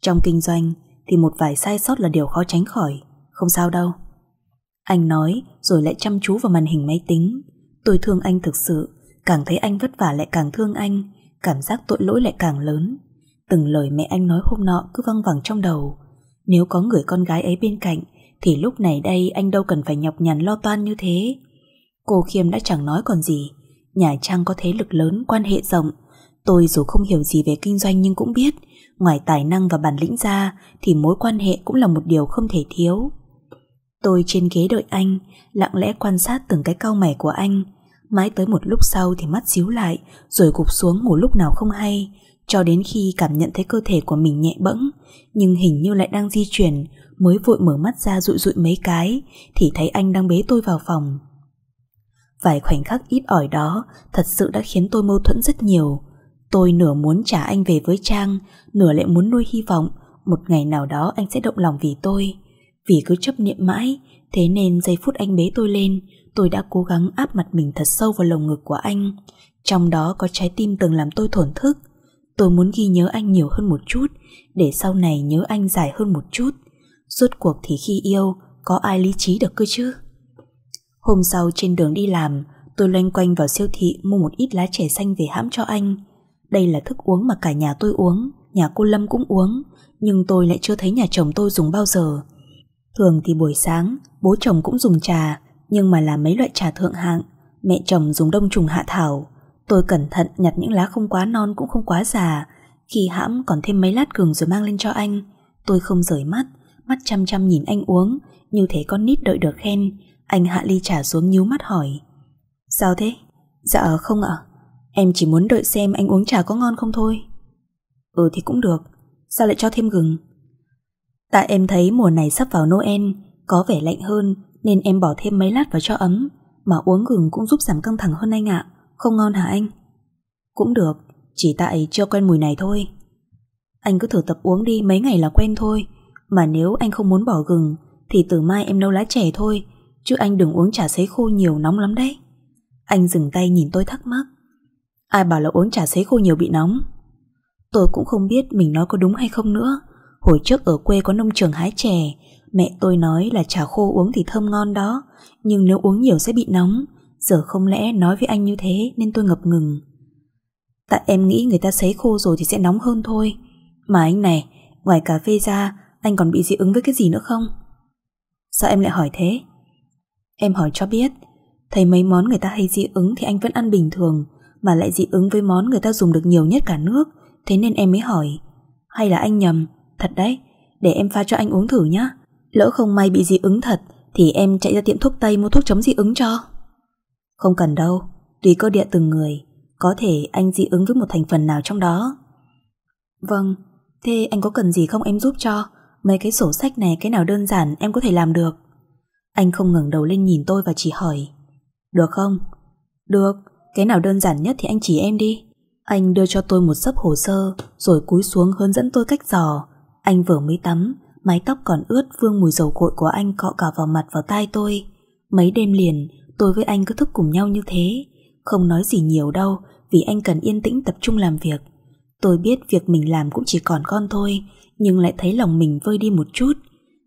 S1: Trong kinh doanh Thì một vài sai sót là điều khó tránh khỏi Không sao đâu Anh nói rồi lại chăm chú vào màn hình máy tính Tôi thương anh thực sự Càng thấy anh vất vả lại càng thương anh cảm giác tội lỗi lại càng lớn. Từng lời mẹ anh nói hôm nọ cứ văng vẳng trong đầu. Nếu có người con gái ấy bên cạnh, thì lúc này đây anh đâu cần phải nhọc nhằn lo toan như thế. Cô Khiêm đã chẳng nói còn gì. Nhà Trang có thế lực lớn, quan hệ rộng. Tôi dù không hiểu gì về kinh doanh nhưng cũng biết, ngoài tài năng và bản lĩnh ra thì mối quan hệ cũng là một điều không thể thiếu. Tôi trên ghế đợi anh, lặng lẽ quan sát từng cái cau mày của anh, Mãi tới một lúc sau thì mắt xíu lại Rồi gục xuống ngủ lúc nào không hay Cho đến khi cảm nhận thấy cơ thể của mình nhẹ bẫng Nhưng hình như lại đang di chuyển Mới vội mở mắt ra rụi rụi mấy cái Thì thấy anh đang bế tôi vào phòng Vài khoảnh khắc ít ỏi đó Thật sự đã khiến tôi mâu thuẫn rất nhiều Tôi nửa muốn trả anh về với Trang Nửa lại muốn nuôi hy vọng Một ngày nào đó anh sẽ động lòng vì tôi Vì cứ chấp niệm mãi Thế nên giây phút anh bế tôi lên tôi đã cố gắng áp mặt mình thật sâu vào lồng ngực của anh. Trong đó có trái tim từng làm tôi thổn thức. Tôi muốn ghi nhớ anh nhiều hơn một chút, để sau này nhớ anh dài hơn một chút. Rốt cuộc thì khi yêu, có ai lý trí được cơ chứ? Hôm sau trên đường đi làm, tôi loanh quanh vào siêu thị mua một ít lá chè xanh về hãm cho anh. Đây là thức uống mà cả nhà tôi uống, nhà cô Lâm cũng uống, nhưng tôi lại chưa thấy nhà chồng tôi dùng bao giờ. Thường thì buổi sáng, bố chồng cũng dùng trà, nhưng mà là mấy loại trà thượng hạng. Mẹ chồng dùng đông trùng hạ thảo. Tôi cẩn thận nhặt những lá không quá non cũng không quá già. Khi hãm còn thêm mấy lát gừng rồi mang lên cho anh. Tôi không rời mắt, mắt chăm chăm nhìn anh uống. Như thế con nít đợi được khen. Anh hạ ly trà xuống nhíu mắt hỏi. Sao thế? Dạ không ạ. Em chỉ muốn đợi xem anh uống trà có ngon không thôi. Ừ thì cũng được. Sao lại cho thêm gừng? Tại em thấy mùa này sắp vào Noel, có vẻ lạnh hơn nên em bỏ thêm mấy lát vào cho ấm, mà uống gừng cũng giúp giảm căng thẳng hơn anh ạ, không ngon hả anh? Cũng được, chỉ tại chưa quen mùi này thôi. Anh cứ thử tập uống đi mấy ngày là quen thôi, mà nếu anh không muốn bỏ gừng thì từ mai em nấu lá chè thôi, chứ anh đừng uống trà sấy khô nhiều nóng lắm đấy. Anh dừng tay nhìn tôi thắc mắc. Ai bảo là uống trà sấy khô nhiều bị nóng? Tôi cũng không biết mình nói có đúng hay không nữa. Hồi trước ở quê có nông trường hái chè, Mẹ tôi nói là trà khô uống thì thơm ngon đó Nhưng nếu uống nhiều sẽ bị nóng Giờ không lẽ nói với anh như thế Nên tôi ngập ngừng Tại em nghĩ người ta sấy khô rồi thì sẽ nóng hơn thôi Mà anh này Ngoài cà phê ra Anh còn bị dị ứng với cái gì nữa không Sao em lại hỏi thế Em hỏi cho biết Thấy mấy món người ta hay dị ứng thì anh vẫn ăn bình thường Mà lại dị ứng với món người ta dùng được nhiều nhất cả nước Thế nên em mới hỏi Hay là anh nhầm Thật đấy Để em pha cho anh uống thử nhé Lỡ không may bị dị ứng thật Thì em chạy ra tiệm thuốc Tây mua thuốc chống dị ứng cho Không cần đâu Tùy cơ địa từng người Có thể anh dị ứng với một thành phần nào trong đó Vâng Thế anh có cần gì không em giúp cho Mấy cái sổ sách này cái nào đơn giản em có thể làm được Anh không ngẩng đầu lên nhìn tôi và chỉ hỏi Được không? Được, cái nào đơn giản nhất thì anh chỉ em đi Anh đưa cho tôi một sấp hồ sơ Rồi cúi xuống hướng dẫn tôi cách dò Anh vừa mới tắm mái tóc còn ướt vương mùi dầu cội của anh cọ cả vào mặt vào tai tôi. Mấy đêm liền, tôi với anh cứ thức cùng nhau như thế. Không nói gì nhiều đâu, vì anh cần yên tĩnh tập trung làm việc. Tôi biết việc mình làm cũng chỉ còn con thôi, nhưng lại thấy lòng mình vơi đi một chút.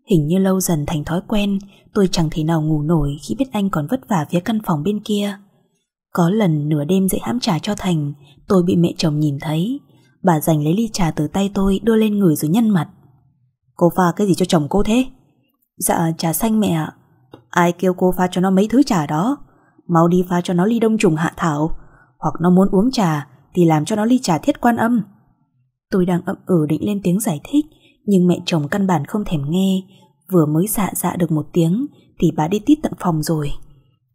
S1: Hình như lâu dần thành thói quen, tôi chẳng thể nào ngủ nổi khi biết anh còn vất vả phía căn phòng bên kia. Có lần nửa đêm dậy hãm trà cho Thành, tôi bị mẹ chồng nhìn thấy. Bà giành lấy ly trà từ tay tôi đưa lên người rồi nhân mặt. Cô pha cái gì cho chồng cô thế Dạ trà xanh mẹ ạ Ai kêu cô pha cho nó mấy thứ trà đó Mau đi pha cho nó ly đông trùng hạ thảo Hoặc nó muốn uống trà Thì làm cho nó ly trà thiết quan âm Tôi đang ậm ừ định lên tiếng giải thích Nhưng mẹ chồng căn bản không thèm nghe Vừa mới dạ dạ được một tiếng Thì bà đi tít tận phòng rồi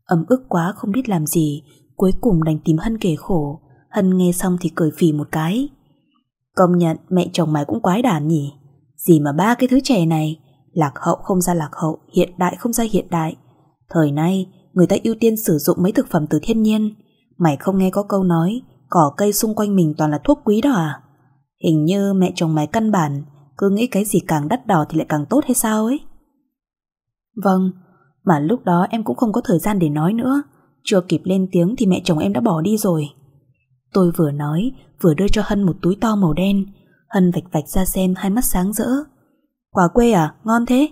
S1: Ấm ức quá không biết làm gì Cuối cùng đành tìm Hân kể khổ Hân nghe xong thì cười phì một cái Công nhận mẹ chồng mày cũng quái đản nhỉ gì mà ba cái thứ trẻ này Lạc hậu không ra lạc hậu Hiện đại không ra hiện đại Thời nay người ta ưu tiên sử dụng mấy thực phẩm từ thiên nhiên Mày không nghe có câu nói Cỏ cây xung quanh mình toàn là thuốc quý đó à Hình như mẹ chồng mày căn bản Cứ nghĩ cái gì càng đắt đỏ Thì lại càng tốt hay sao ấy Vâng Mà lúc đó em cũng không có thời gian để nói nữa Chưa kịp lên tiếng thì mẹ chồng em đã bỏ đi rồi Tôi vừa nói Vừa đưa cho Hân một túi to màu đen Hân vạch vạch ra xem hai mắt sáng rỡ. Quả quê à, ngon thế?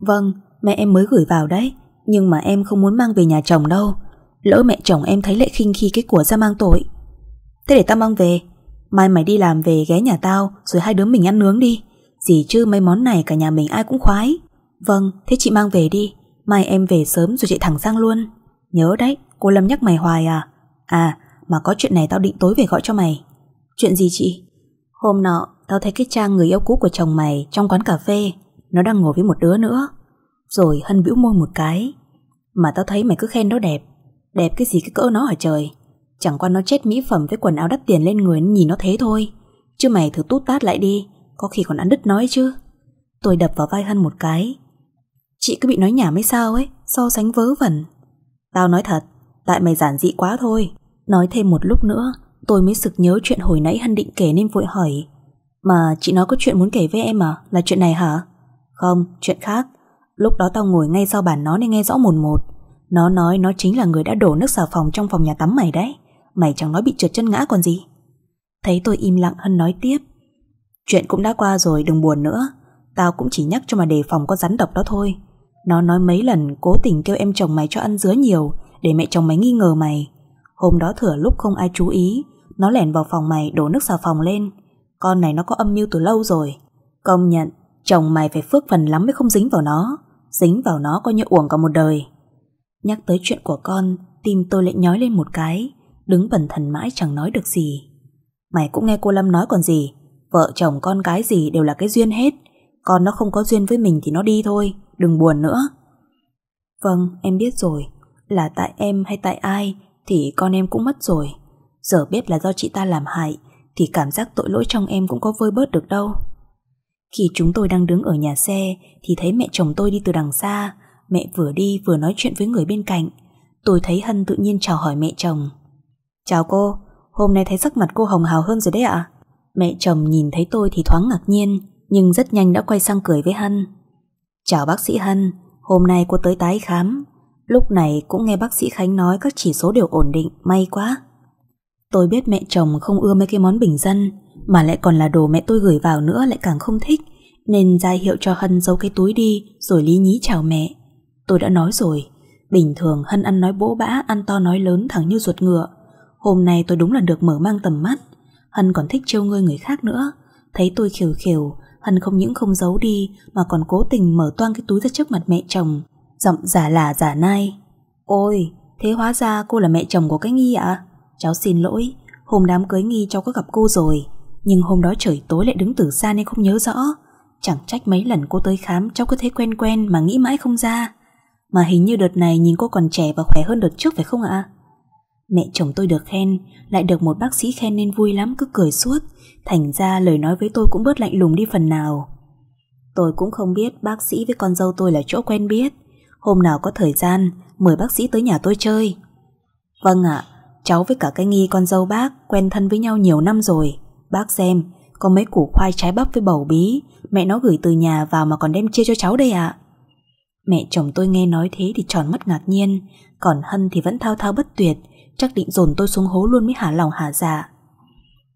S1: Vâng, mẹ em mới gửi vào đấy, nhưng mà em không muốn mang về nhà chồng đâu. Lỡ mẹ chồng em thấy lệ khinh khi cái của ra mang tội. Thế để tao mang về, mai mày đi làm về ghé nhà tao rồi hai đứa mình ăn nướng đi. Gì chứ mấy món này cả nhà mình ai cũng khoái. Vâng, thế chị mang về đi, mai em về sớm rồi chị thẳng sang luôn. Nhớ đấy, cô Lâm nhắc mày hoài à. À, mà có chuyện này tao định tối về gọi cho mày. Chuyện gì chị? Hôm nọ Tao thấy cái trang người yêu cũ của chồng mày Trong quán cà phê Nó đang ngồi với một đứa nữa Rồi Hân bĩu môi một cái Mà tao thấy mày cứ khen nó đẹp Đẹp cái gì cái cỡ nó ở trời Chẳng qua nó chết mỹ phẩm với quần áo đắt tiền lên người Nhìn nó thế thôi Chứ mày thử tút tát lại đi Có khi còn ăn đứt nói chứ Tôi đập vào vai Hân một cái Chị cứ bị nói nhảm hay sao ấy So sánh vớ vẩn Tao nói thật Tại mày giản dị quá thôi Nói thêm một lúc nữa Tôi mới sực nhớ chuyện hồi nãy Hân định kể nên vội hỏi mà chị nói có chuyện muốn kể với em à Là chuyện này hả Không chuyện khác Lúc đó tao ngồi ngay sau bàn nó nên nghe rõ mồn một Nó nói nó chính là người đã đổ nước xà phòng Trong phòng nhà tắm mày đấy Mày chẳng nói bị trượt chân ngã còn gì Thấy tôi im lặng hơn nói tiếp Chuyện cũng đã qua rồi đừng buồn nữa Tao cũng chỉ nhắc cho mà đề phòng có rắn độc đó thôi Nó nói mấy lần cố tình kêu em chồng mày cho ăn dứa nhiều Để mẹ chồng mày nghi ngờ mày Hôm đó thửa lúc không ai chú ý Nó lẻn vào phòng mày đổ nước xà phòng lên con này nó có âm mưu từ lâu rồi Công nhận Chồng mày phải phước phần lắm mới không dính vào nó Dính vào nó coi như uổng cả một đời Nhắc tới chuyện của con Tim tôi lại nhói lên một cái Đứng bẩn thần mãi chẳng nói được gì Mày cũng nghe cô Lâm nói còn gì Vợ chồng con cái gì đều là cái duyên hết Con nó không có duyên với mình thì nó đi thôi Đừng buồn nữa Vâng em biết rồi Là tại em hay tại ai Thì con em cũng mất rồi Giờ biết là do chị ta làm hại thì cảm giác tội lỗi trong em cũng có vơi bớt được đâu. Khi chúng tôi đang đứng ở nhà xe thì thấy mẹ chồng tôi đi từ đằng xa, mẹ vừa đi vừa nói chuyện với người bên cạnh. Tôi thấy Hân tự nhiên chào hỏi mẹ chồng. Chào cô, hôm nay thấy sắc mặt cô hồng hào hơn rồi đấy ạ. Mẹ chồng nhìn thấy tôi thì thoáng ngạc nhiên, nhưng rất nhanh đã quay sang cười với Hân. Chào bác sĩ Hân, hôm nay cô tới tái khám. Lúc này cũng nghe bác sĩ Khánh nói các chỉ số đều ổn định, may quá. Tôi biết mẹ chồng không ưa mấy cái món bình dân Mà lại còn là đồ mẹ tôi gửi vào nữa lại càng không thích Nên ra hiệu cho Hân giấu cái túi đi Rồi lý nhí chào mẹ Tôi đã nói rồi Bình thường Hân ăn nói bỗ bã Ăn to nói lớn thẳng như ruột ngựa Hôm nay tôi đúng là được mở mang tầm mắt Hân còn thích trêu ngươi người khác nữa Thấy tôi khều khều Hân không những không giấu đi Mà còn cố tình mở toang cái túi ra trước mặt mẹ chồng Giọng giả là giả nai Ôi thế hóa ra cô là mẹ chồng của cái nghi ạ à? Cháu xin lỗi, hôm đám cưới nghi cháu có gặp cô rồi, nhưng hôm đó trời tối lại đứng từ xa nên không nhớ rõ. Chẳng trách mấy lần cô tới khám cháu cứ thấy quen quen mà nghĩ mãi không ra. Mà hình như đợt này nhìn cô còn trẻ và khỏe hơn đợt trước phải không ạ? Mẹ chồng tôi được khen, lại được một bác sĩ khen nên vui lắm cứ cười suốt. Thành ra lời nói với tôi cũng bớt lạnh lùng đi phần nào. Tôi cũng không biết bác sĩ với con dâu tôi là chỗ quen biết. Hôm nào có thời gian, mời bác sĩ tới nhà tôi chơi. Vâng ạ, à, Cháu với cả cái nghi con dâu bác quen thân với nhau nhiều năm rồi. Bác xem, có mấy củ khoai trái bắp với bầu bí, mẹ nó gửi từ nhà vào mà còn đem chia cho cháu đây ạ. Mẹ chồng tôi nghe nói thế thì tròn mắt ngạc nhiên, còn Hân thì vẫn thao thao bất tuyệt, chắc định dồn tôi xuống hố luôn mới hả lòng hả dạ.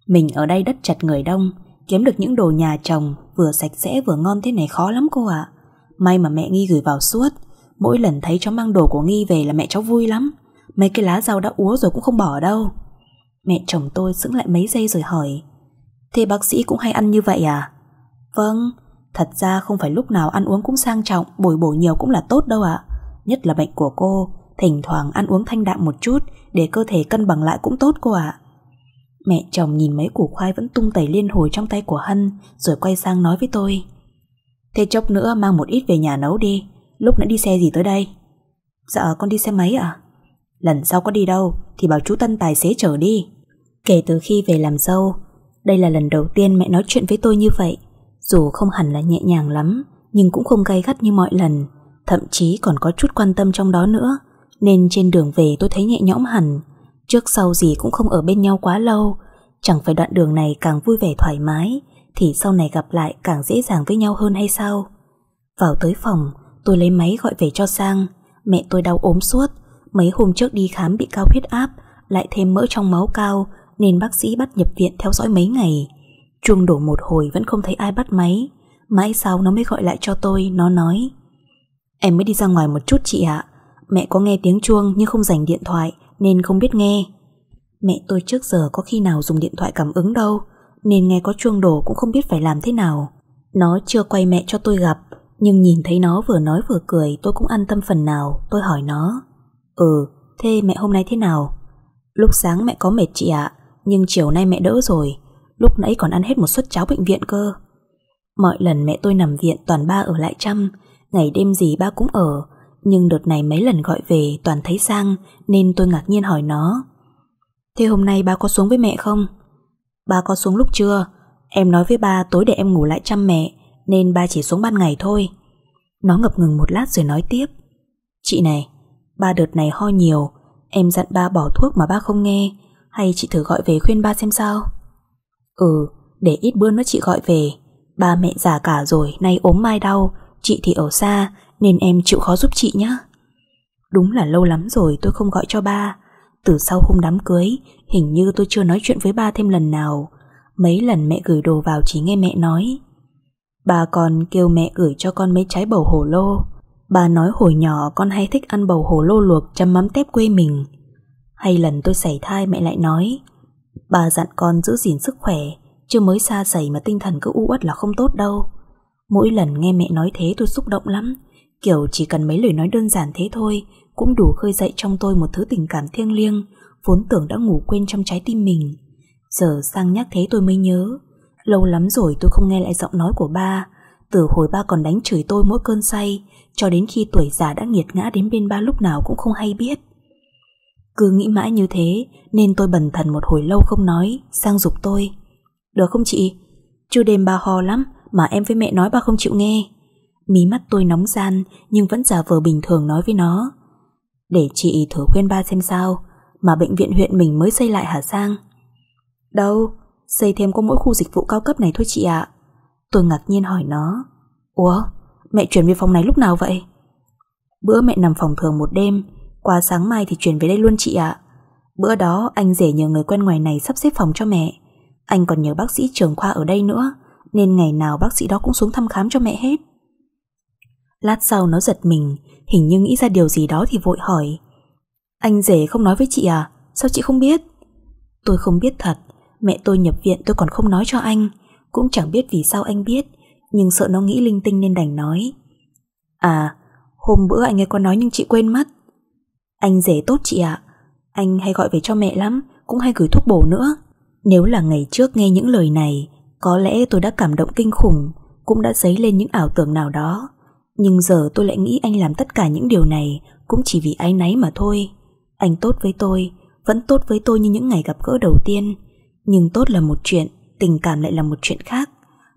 S1: Mình ở đây đất chặt người đông, kiếm được những đồ nhà chồng vừa sạch sẽ vừa ngon thế này khó lắm cô ạ. May mà mẹ Nghi gửi vào suốt, mỗi lần thấy cháu mang đồ của Nghi về là mẹ cháu vui lắm. Mấy cái lá rau đã úa rồi cũng không bỏ đâu Mẹ chồng tôi sững lại mấy giây rồi hỏi Thế bác sĩ cũng hay ăn như vậy à? Vâng, thật ra không phải lúc nào ăn uống cũng sang trọng Bồi bổ nhiều cũng là tốt đâu ạ à. Nhất là bệnh của cô Thỉnh thoảng ăn uống thanh đạm một chút Để cơ thể cân bằng lại cũng tốt cô ạ à. Mẹ chồng nhìn mấy củ khoai vẫn tung tẩy liên hồi trong tay của Hân Rồi quay sang nói với tôi Thế chốc nữa mang một ít về nhà nấu đi Lúc nãy đi xe gì tới đây? Dạ con đi xe máy ạ à? Lần sau có đi đâu Thì bảo chú Tân tài xế chở đi Kể từ khi về làm dâu Đây là lần đầu tiên mẹ nói chuyện với tôi như vậy Dù không hẳn là nhẹ nhàng lắm Nhưng cũng không gay gắt như mọi lần Thậm chí còn có chút quan tâm trong đó nữa Nên trên đường về tôi thấy nhẹ nhõm hẳn Trước sau gì cũng không ở bên nhau quá lâu Chẳng phải đoạn đường này càng vui vẻ thoải mái Thì sau này gặp lại càng dễ dàng với nhau hơn hay sao Vào tới phòng Tôi lấy máy gọi về cho Sang Mẹ tôi đau ốm suốt Mấy hôm trước đi khám bị cao huyết áp, lại thêm mỡ trong máu cao nên bác sĩ bắt nhập viện theo dõi mấy ngày. Chuông đổ một hồi vẫn không thấy ai bắt máy. Mãi sau nó mới gọi lại cho tôi, nó nói. Em mới đi ra ngoài một chút chị ạ. Mẹ có nghe tiếng chuông nhưng không dành điện thoại nên không biết nghe. Mẹ tôi trước giờ có khi nào dùng điện thoại cảm ứng đâu, nên nghe có chuông đổ cũng không biết phải làm thế nào. Nó chưa quay mẹ cho tôi gặp, nhưng nhìn thấy nó vừa nói vừa cười tôi cũng an tâm phần nào, tôi hỏi nó. Ừ, thế mẹ hôm nay thế nào? Lúc sáng mẹ có mệt chị ạ, nhưng chiều nay mẹ đỡ rồi, lúc nãy còn ăn hết một suất cháo bệnh viện cơ. Mọi lần mẹ tôi nằm viện toàn ba ở lại chăm, ngày đêm gì ba cũng ở, nhưng đợt này mấy lần gọi về toàn thấy Sang nên tôi ngạc nhiên hỏi nó. Thế hôm nay ba có xuống với mẹ không? Ba có xuống lúc trưa, em nói với ba tối để em ngủ lại chăm mẹ, nên ba chỉ xuống ban ngày thôi. Nó ngập ngừng một lát rồi nói tiếp. Chị này, Ba đợt này ho nhiều Em dặn ba bỏ thuốc mà ba không nghe Hay chị thử gọi về khuyên ba xem sao Ừ để ít bữa nữa chị gọi về Ba mẹ già cả rồi Nay ốm mai đau Chị thì ở xa Nên em chịu khó giúp chị nhé Đúng là lâu lắm rồi tôi không gọi cho ba Từ sau hôm đám cưới Hình như tôi chưa nói chuyện với ba thêm lần nào Mấy lần mẹ gửi đồ vào chỉ nghe mẹ nói Bà còn kêu mẹ gửi cho con mấy trái bầu hổ lô Bà nói hồi nhỏ con hay thích ăn bầu hồ lô luộc chấm mắm tép quê mình. Hay lần tôi sảy thai mẹ lại nói, bà dặn con giữ gìn sức khỏe, chưa mới xa sảy mà tinh thần cứ u uất là không tốt đâu. Mỗi lần nghe mẹ nói thế tôi xúc động lắm, kiểu chỉ cần mấy lời nói đơn giản thế thôi cũng đủ khơi dậy trong tôi một thứ tình cảm thiêng liêng vốn tưởng đã ngủ quên trong trái tim mình. Giờ sang nhắc thế tôi mới nhớ, lâu lắm rồi tôi không nghe lại giọng nói của ba, từ hồi ba còn đánh chửi tôi mỗi cơn say Cho đến khi tuổi già đã nghiệt ngã đến bên ba lúc nào cũng không hay biết Cứ nghĩ mãi như thế Nên tôi bần thần một hồi lâu không nói Sang dục tôi Được không chị? Chưa đêm ba ho lắm Mà em với mẹ nói ba không chịu nghe Mí mắt tôi nóng gian Nhưng vẫn giả vờ bình thường nói với nó Để chị thử khuyên ba xem sao Mà bệnh viện huyện mình mới xây lại hả Sang? Đâu, xây thêm có mỗi khu dịch vụ cao cấp này thôi chị ạ à. Tôi ngạc nhiên hỏi nó Ủa, mẹ chuyển về phòng này lúc nào vậy? Bữa mẹ nằm phòng thường một đêm Qua sáng mai thì chuyển về đây luôn chị ạ Bữa đó anh rể nhờ người quen ngoài này sắp xếp phòng cho mẹ Anh còn nhờ bác sĩ trường khoa ở đây nữa Nên ngày nào bác sĩ đó cũng xuống thăm khám cho mẹ hết Lát sau nó giật mình Hình như nghĩ ra điều gì đó thì vội hỏi Anh rể không nói với chị à Sao chị không biết Tôi không biết thật Mẹ tôi nhập viện tôi còn không nói cho anh cũng chẳng biết vì sao anh biết Nhưng sợ nó nghĩ linh tinh nên đành nói À Hôm bữa anh nghe con nói nhưng chị quên mất Anh rể tốt chị ạ à. Anh hay gọi về cho mẹ lắm Cũng hay gửi thuốc bổ nữa Nếu là ngày trước nghe những lời này Có lẽ tôi đã cảm động kinh khủng Cũng đã dấy lên những ảo tưởng nào đó Nhưng giờ tôi lại nghĩ anh làm tất cả những điều này Cũng chỉ vì ái náy mà thôi Anh tốt với tôi Vẫn tốt với tôi như những ngày gặp gỡ đầu tiên Nhưng tốt là một chuyện tình cảm lại là một chuyện khác.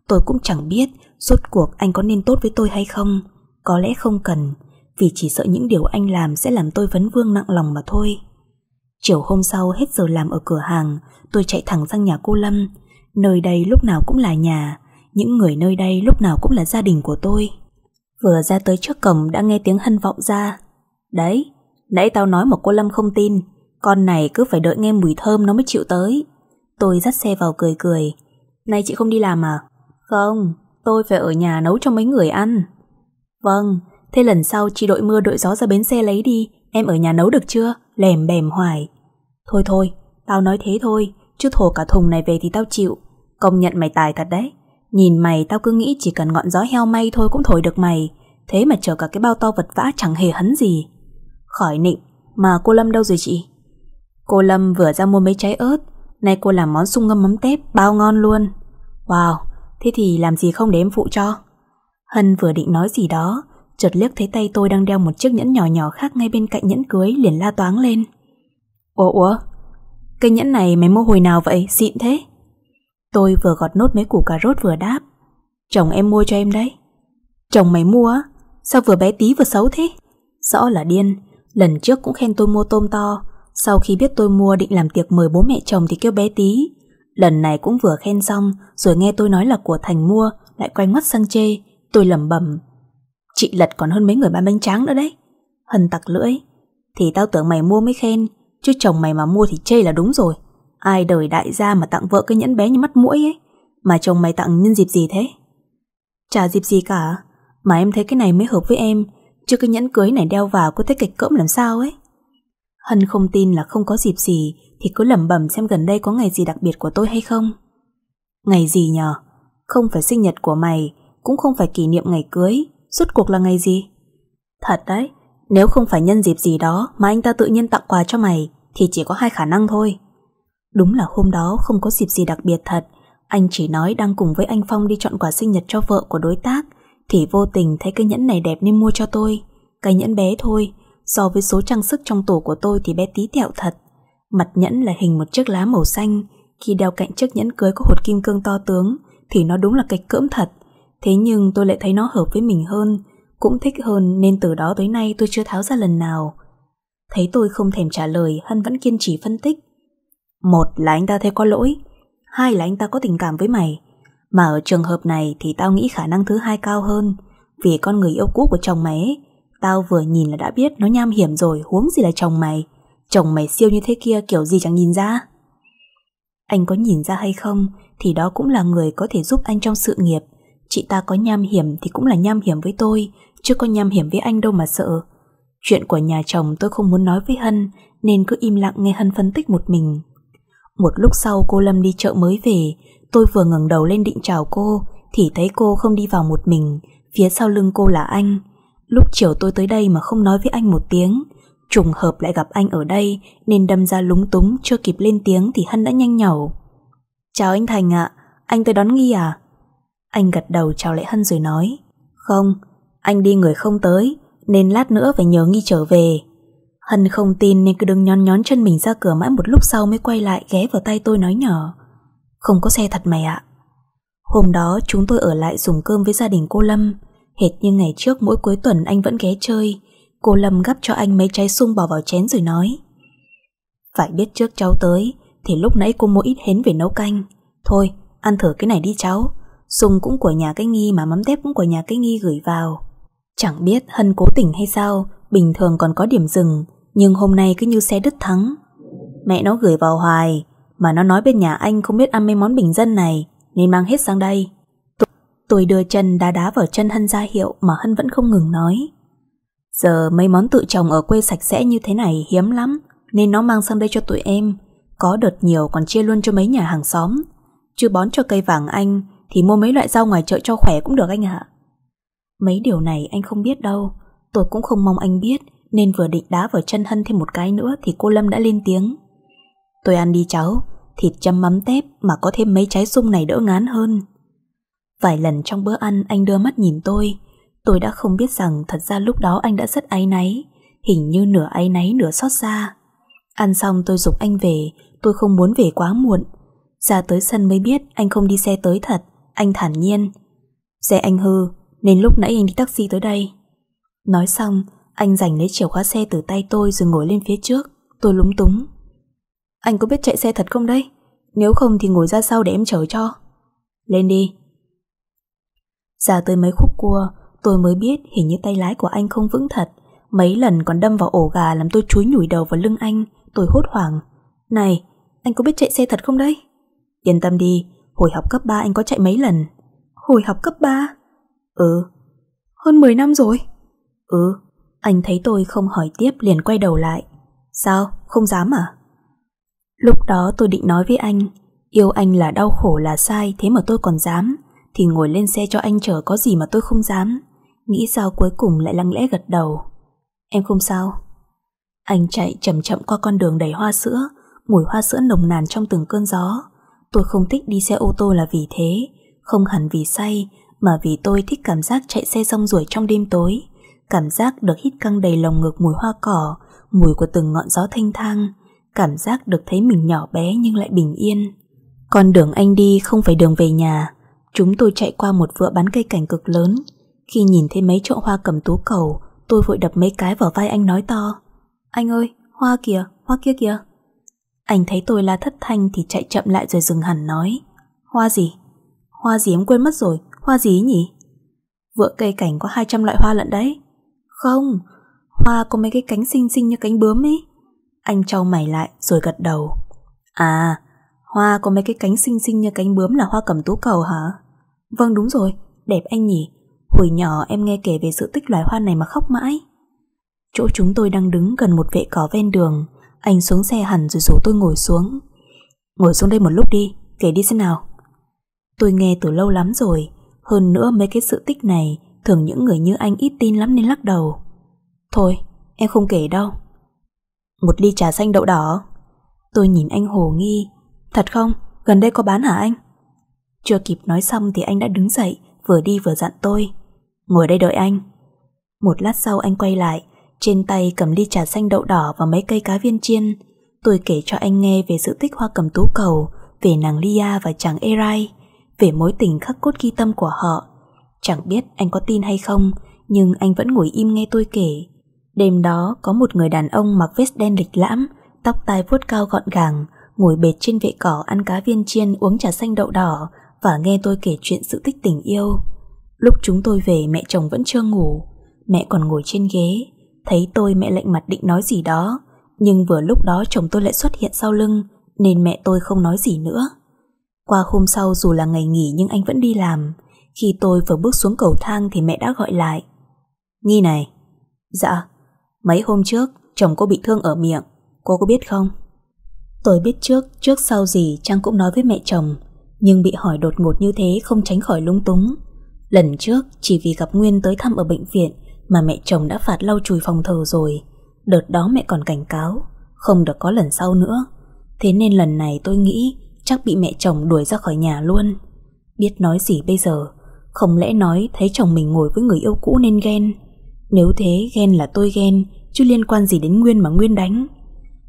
S1: Tôi cũng chẳng biết rốt cuộc anh có nên tốt với tôi hay không. Có lẽ không cần, vì chỉ sợ những điều anh làm sẽ làm tôi vấn vương nặng lòng mà thôi. Chiều hôm sau hết giờ làm ở cửa hàng, tôi chạy thẳng sang nhà cô Lâm. Nơi đây lúc nào cũng là nhà, những người nơi đây lúc nào cũng là gia đình của tôi. Vừa ra tới trước cổng đã nghe tiếng hân vọng ra. Đấy, nãy tao nói mà cô Lâm không tin, con này cứ phải đợi nghe mùi thơm nó mới chịu tới. Tôi dắt xe vào cười cười Nay chị không đi làm à? Không, tôi phải ở nhà nấu cho mấy người ăn Vâng, thế lần sau chị đội mưa đội gió ra bến xe lấy đi Em ở nhà nấu được chưa? Lèm bèm hoài Thôi thôi, tao nói thế thôi Chứ thổ cả thùng này về thì tao chịu Công nhận mày tài thật đấy Nhìn mày tao cứ nghĩ chỉ cần ngọn gió heo may thôi cũng thổi được mày Thế mà chở cả cái bao to vật vã chẳng hề hấn gì Khỏi nịnh Mà cô Lâm đâu rồi chị? Cô Lâm vừa ra mua mấy trái ớt Nay cô làm món sung ngâm mắm tép bao ngon luôn Wow Thế thì làm gì không để em phụ cho Hân vừa định nói gì đó Chợt liếc thấy tay tôi đang đeo một chiếc nhẫn nhỏ nhỏ khác Ngay bên cạnh nhẫn cưới liền la toáng lên Ủa ủa cây nhẫn này mày mua hồi nào vậy xịn thế Tôi vừa gọt nốt mấy củ cà rốt vừa đáp Chồng em mua cho em đấy Chồng mày mua á Sao vừa bé tí vừa xấu thế Rõ là điên Lần trước cũng khen tôi mua tôm to sau khi biết tôi mua định làm tiệc mời bố mẹ chồng thì kêu bé tí Lần này cũng vừa khen xong Rồi nghe tôi nói là của Thành mua Lại quay mắt sang chê Tôi lẩm bẩm Chị lật còn hơn mấy người ba bánh trắng nữa đấy Hân tặc lưỡi Thì tao tưởng mày mua mới khen Chứ chồng mày mà mua thì chê là đúng rồi Ai đời đại gia mà tặng vợ cái nhẫn bé như mắt mũi ấy Mà chồng mày tặng nhân dịp gì thế Chả dịp gì cả Mà em thấy cái này mới hợp với em Chứ cái nhẫn cưới này đeo vào có thấy kịch cỡm làm sao ấy Hân không tin là không có dịp gì thì cứ lẩm bẩm xem gần đây có ngày gì đặc biệt của tôi hay không. Ngày gì nhờ? Không phải sinh nhật của mày, cũng không phải kỷ niệm ngày cưới, rốt cuộc là ngày gì? Thật đấy, nếu không phải nhân dịp gì đó mà anh ta tự nhiên tặng quà cho mày thì chỉ có hai khả năng thôi. Đúng là hôm đó không có dịp gì đặc biệt thật, anh chỉ nói đang cùng với anh Phong đi chọn quà sinh nhật cho vợ của đối tác thì vô tình thấy cái nhẫn này đẹp nên mua cho tôi. Cái nhẫn bé thôi, So với số trang sức trong tủ của tôi thì bé tí tẹo thật Mặt nhẫn là hình một chiếc lá màu xanh Khi đeo cạnh chiếc nhẫn cưới có hột kim cương to tướng Thì nó đúng là kịch cỡm thật Thế nhưng tôi lại thấy nó hợp với mình hơn Cũng thích hơn nên từ đó tới nay tôi chưa tháo ra lần nào Thấy tôi không thèm trả lời Hân vẫn kiên trì phân tích Một là anh ta thấy có lỗi Hai là anh ta có tình cảm với mày Mà ở trường hợp này thì tao nghĩ khả năng thứ hai cao hơn Vì con người yêu cũ của chồng mày ấy Tao vừa nhìn là đã biết nó nham hiểm rồi Huống gì là chồng mày Chồng mày siêu như thế kia kiểu gì chẳng nhìn ra Anh có nhìn ra hay không Thì đó cũng là người có thể giúp anh trong sự nghiệp Chị ta có nham hiểm Thì cũng là nham hiểm với tôi Chứ có nham hiểm với anh đâu mà sợ Chuyện của nhà chồng tôi không muốn nói với Hân Nên cứ im lặng nghe Hân phân tích một mình Một lúc sau cô Lâm đi chợ mới về Tôi vừa ngẩng đầu lên định chào cô Thì thấy cô không đi vào một mình Phía sau lưng cô là anh Lúc chiều tôi tới đây mà không nói với anh một tiếng Trùng hợp lại gặp anh ở đây Nên đâm ra lúng túng Chưa kịp lên tiếng thì Hân đã nhanh nhẩu Chào anh Thành ạ à, Anh tới đón Nghi à Anh gật đầu chào lại Hân rồi nói Không, anh đi người không tới Nên lát nữa phải nhớ Nghi trở về Hân không tin nên cứ đứng nhón nhón chân mình ra cửa mãi một lúc sau mới quay lại ghé vào tay tôi nói nhỏ. Không có xe thật mày ạ. Hôm đó chúng tôi ở lại dùng cơm với gia đình cô Lâm. Hệt như ngày trước mỗi cuối tuần anh vẫn ghé chơi Cô Lâm gắp cho anh mấy trái sung bỏ vào chén rồi nói Phải biết trước cháu tới Thì lúc nãy cô mua ít hến về nấu canh Thôi ăn thử cái này đi cháu Sung cũng của nhà cái nghi mà mắm tép cũng của nhà cái nghi gửi vào Chẳng biết Hân cố tình hay sao Bình thường còn có điểm dừng Nhưng hôm nay cứ như xe đứt thắng Mẹ nó gửi vào hoài Mà nó nói bên nhà anh không biết ăn mấy món bình dân này Nên mang hết sang đây Tôi đưa chân đá đá vào chân Hân ra hiệu mà Hân vẫn không ngừng nói. Giờ mấy món tự trồng ở quê sạch sẽ như thế này hiếm lắm, nên nó mang sang đây cho tụi em. Có đợt nhiều còn chia luôn cho mấy nhà hàng xóm. chưa bón cho cây vàng anh thì mua mấy loại rau ngoài chợ cho khỏe cũng được anh ạ. Mấy điều này anh không biết đâu, tôi cũng không mong anh biết, nên vừa định đá vào chân Hân thêm một cái nữa thì cô Lâm đã lên tiếng. Tôi ăn đi cháu, thịt chấm mắm tép mà có thêm mấy trái sung này đỡ ngán hơn. Vài lần trong bữa ăn anh đưa mắt nhìn tôi, tôi đã không biết rằng thật ra lúc đó anh đã rất áy náy, hình như nửa áy náy nửa xót xa. Ăn xong tôi dục anh về, tôi không muốn về quá muộn. Ra tới sân mới biết anh không đi xe tới thật, anh thản nhiên. Xe anh hư, nên lúc nãy anh đi taxi tới đây. Nói xong, anh giành lấy chìa khóa xe từ tay tôi rồi ngồi lên phía trước, tôi lúng túng. Anh có biết chạy xe thật không đấy? Nếu không thì ngồi ra sau để em chở cho. Lên đi, ra tới mấy khúc cua, tôi mới biết hình như tay lái của anh không vững thật. Mấy lần còn đâm vào ổ gà làm tôi chúi nhủi đầu vào lưng anh, tôi hốt hoảng. Này, anh có biết chạy xe thật không đấy? Yên tâm đi, hồi học cấp 3 anh có chạy mấy lần? Hồi học cấp 3? Ừ. Hơn 10 năm rồi? Ừ. Anh thấy tôi không hỏi tiếp liền quay đầu lại. Sao, không dám à? Lúc đó tôi định nói với anh, yêu anh là đau khổ là sai thế mà tôi còn dám thì ngồi lên xe cho anh chở có gì mà tôi không dám. Nghĩ sao cuối cùng lại lăng lẽ gật đầu. Em không sao. Anh chạy chậm chậm qua con đường đầy hoa sữa, mùi hoa sữa nồng nàn trong từng cơn gió. Tôi không thích đi xe ô tô là vì thế, không hẳn vì say, mà vì tôi thích cảm giác chạy xe rong ruổi trong đêm tối. Cảm giác được hít căng đầy lồng ngực mùi hoa cỏ, mùi của từng ngọn gió thanh thang, cảm giác được thấy mình nhỏ bé nhưng lại bình yên. Con đường anh đi không phải đường về nhà, Chúng tôi chạy qua một vựa bán cây cảnh cực lớn. Khi nhìn thấy mấy chậu hoa cầm tú cầu, tôi vội đập mấy cái vào vai anh nói to. Anh ơi, hoa kìa, hoa kia kìa. Anh thấy tôi la thất thanh thì chạy chậm lại rồi dừng hẳn nói. Hoa gì? Hoa gì em quên mất rồi, hoa gì nhỉ? Vựa cây cảnh có 200 loại hoa lận đấy. Không, hoa có mấy cái cánh xinh xinh như cánh bướm ấy. Anh trao mày lại rồi gật đầu. À, hoa có mấy cái cánh xinh xinh như cánh bướm là hoa cầm tú cầu hả? Vâng đúng rồi, đẹp anh nhỉ Hồi nhỏ em nghe kể về sự tích loài hoa này mà khóc mãi Chỗ chúng tôi đang đứng gần một vệ cỏ ven đường Anh xuống xe hẳn rồi rủ tôi ngồi xuống Ngồi xuống đây một lúc đi, kể đi xem nào Tôi nghe từ lâu lắm rồi Hơn nữa mấy cái sự tích này Thường những người như anh ít tin lắm nên lắc đầu Thôi, em không kể đâu Một ly trà xanh đậu đỏ Tôi nhìn anh hồ nghi Thật không? Gần đây có bán hả anh? Chưa kịp nói xong thì anh đã đứng dậy, vừa đi vừa dặn tôi. Ngồi đây đợi anh. Một lát sau anh quay lại, trên tay cầm ly trà xanh đậu đỏ và mấy cây cá viên chiên. Tôi kể cho anh nghe về sự tích hoa cầm tú cầu, về nàng Lia và chàng Erai, về mối tình khắc cốt ghi tâm của họ. Chẳng biết anh có tin hay không, nhưng anh vẫn ngồi im nghe tôi kể. Đêm đó có một người đàn ông mặc vest đen lịch lãm, tóc tai vuốt cao gọn gàng, ngồi bệt trên vệ cỏ ăn cá viên chiên uống trà xanh đậu đỏ và nghe tôi kể chuyện sự tích tình yêu. Lúc chúng tôi về mẹ chồng vẫn chưa ngủ, mẹ còn ngồi trên ghế, thấy tôi mẹ lạnh mặt định nói gì đó, nhưng vừa lúc đó chồng tôi lại xuất hiện sau lưng, nên mẹ tôi không nói gì nữa. Qua hôm sau dù là ngày nghỉ nhưng anh vẫn đi làm, khi tôi vừa bước xuống cầu thang thì mẹ đã gọi lại. Nghi này. Dạ, mấy hôm trước chồng cô bị thương ở miệng, cô có biết không? Tôi biết trước, trước sau gì Trang cũng nói với mẹ chồng nhưng bị hỏi đột ngột như thế không tránh khỏi lung túng. Lần trước, chỉ vì gặp Nguyên tới thăm ở bệnh viện mà mẹ chồng đã phạt lau chùi phòng thờ rồi. Đợt đó mẹ còn cảnh cáo, không được có lần sau nữa. Thế nên lần này tôi nghĩ chắc bị mẹ chồng đuổi ra khỏi nhà luôn. Biết nói gì bây giờ, không lẽ nói thấy chồng mình ngồi với người yêu cũ nên ghen. Nếu thế ghen là tôi ghen, chứ liên quan gì đến Nguyên mà Nguyên đánh.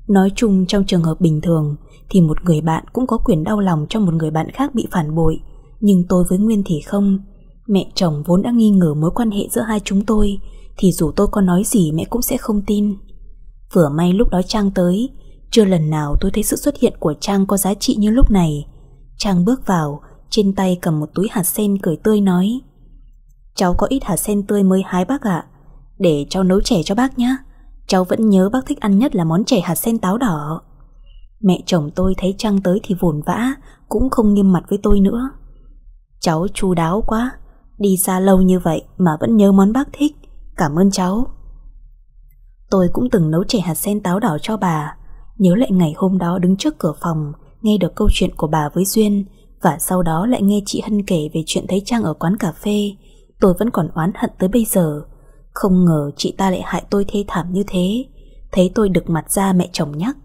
S1: Nói chung trong trường hợp bình thường, thì một người bạn cũng có quyền đau lòng cho một người bạn khác bị phản bội. Nhưng tôi với Nguyên thì không. Mẹ chồng vốn đã nghi ngờ mối quan hệ giữa hai chúng tôi, thì dù tôi có nói gì mẹ cũng sẽ không tin. Vừa may lúc đó Trang tới, chưa lần nào tôi thấy sự xuất hiện của Trang có giá trị như lúc này. Trang bước vào, trên tay cầm một túi hạt sen cười tươi nói Cháu có ít hạt sen tươi mới hái bác ạ, à. để cháu nấu chè cho bác nhé. Cháu vẫn nhớ bác thích ăn nhất là món chè hạt sen táo đỏ. Mẹ chồng tôi thấy Trăng tới thì vồn vã Cũng không nghiêm mặt với tôi nữa Cháu chu đáo quá Đi xa lâu như vậy mà vẫn nhớ món bác thích Cảm ơn cháu Tôi cũng từng nấu chè hạt sen táo đỏ cho bà Nhớ lại ngày hôm đó đứng trước cửa phòng Nghe được câu chuyện của bà với Duyên Và sau đó lại nghe chị Hân kể Về chuyện thấy Trang ở quán cà phê Tôi vẫn còn oán hận tới bây giờ Không ngờ chị ta lại hại tôi thê thảm như thế Thấy tôi được mặt ra mẹ chồng nhắc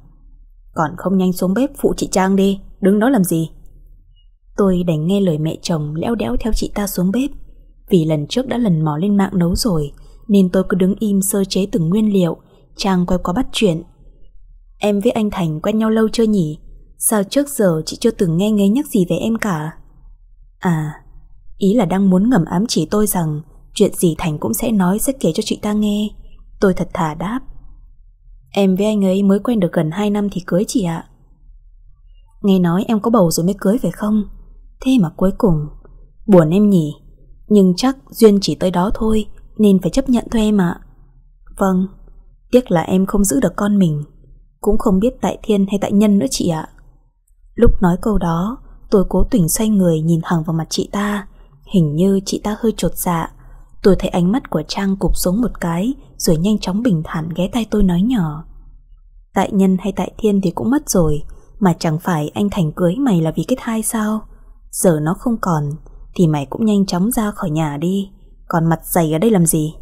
S1: còn không nhanh xuống bếp phụ chị Trang đi Đứng đó làm gì Tôi đành nghe lời mẹ chồng lẽo đẽo theo chị ta xuống bếp Vì lần trước đã lần mò lên mạng nấu rồi Nên tôi cứ đứng im sơ chế từng nguyên liệu Trang quay qua bắt chuyện Em với anh Thành quen nhau lâu chưa nhỉ Sao trước giờ chị chưa từng nghe ngấy nhắc gì về em cả À Ý là đang muốn ngầm ám chỉ tôi rằng Chuyện gì Thành cũng sẽ nói sẽ kể cho chị ta nghe Tôi thật thà đáp Em với anh ấy mới quen được gần 2 năm thì cưới chị ạ. À. Nghe nói em có bầu rồi mới cưới phải không? Thế mà cuối cùng, buồn em nhỉ. Nhưng chắc duyên chỉ tới đó thôi, nên phải chấp nhận thôi em ạ. À. Vâng, tiếc là em không giữ được con mình. Cũng không biết tại thiên hay tại nhân nữa chị ạ. À. Lúc nói câu đó, tôi cố tình xoay người nhìn thẳng vào mặt chị ta. Hình như chị ta hơi trột dạ. Tôi thấy ánh mắt của Trang cụp xuống một cái rồi nhanh chóng bình thản ghé tay tôi nói nhỏ. Tại nhân hay tại thiên thì cũng mất rồi, mà chẳng phải anh Thành cưới mày là vì cái thai sao? Giờ nó không còn, thì mày cũng nhanh chóng ra khỏi nhà đi, còn mặt dày ở đây làm gì?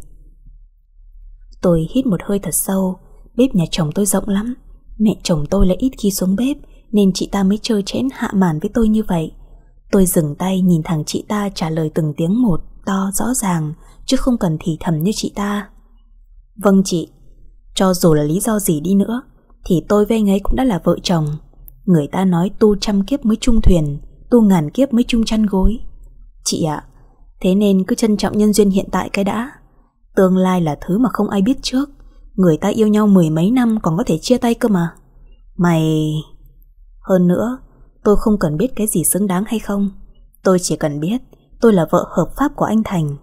S1: Tôi hít một hơi thật sâu, bếp nhà chồng tôi rộng lắm. Mẹ chồng tôi lại ít khi xuống bếp, nên chị ta mới chơi chẽn hạ màn với tôi như vậy. Tôi dừng tay nhìn thằng chị ta trả lời từng tiếng một, to rõ ràng, chứ không cần thì thầm như chị ta. Vâng chị Cho dù là lý do gì đi nữa Thì tôi với anh ấy cũng đã là vợ chồng Người ta nói tu trăm kiếp mới chung thuyền Tu ngàn kiếp mới chung chăn gối Chị ạ à, Thế nên cứ trân trọng nhân duyên hiện tại cái đã Tương lai là thứ mà không ai biết trước Người ta yêu nhau mười mấy năm Còn có thể chia tay cơ mà Mày... Hơn nữa Tôi không cần biết cái gì xứng đáng hay không Tôi chỉ cần biết Tôi là vợ hợp pháp của anh Thành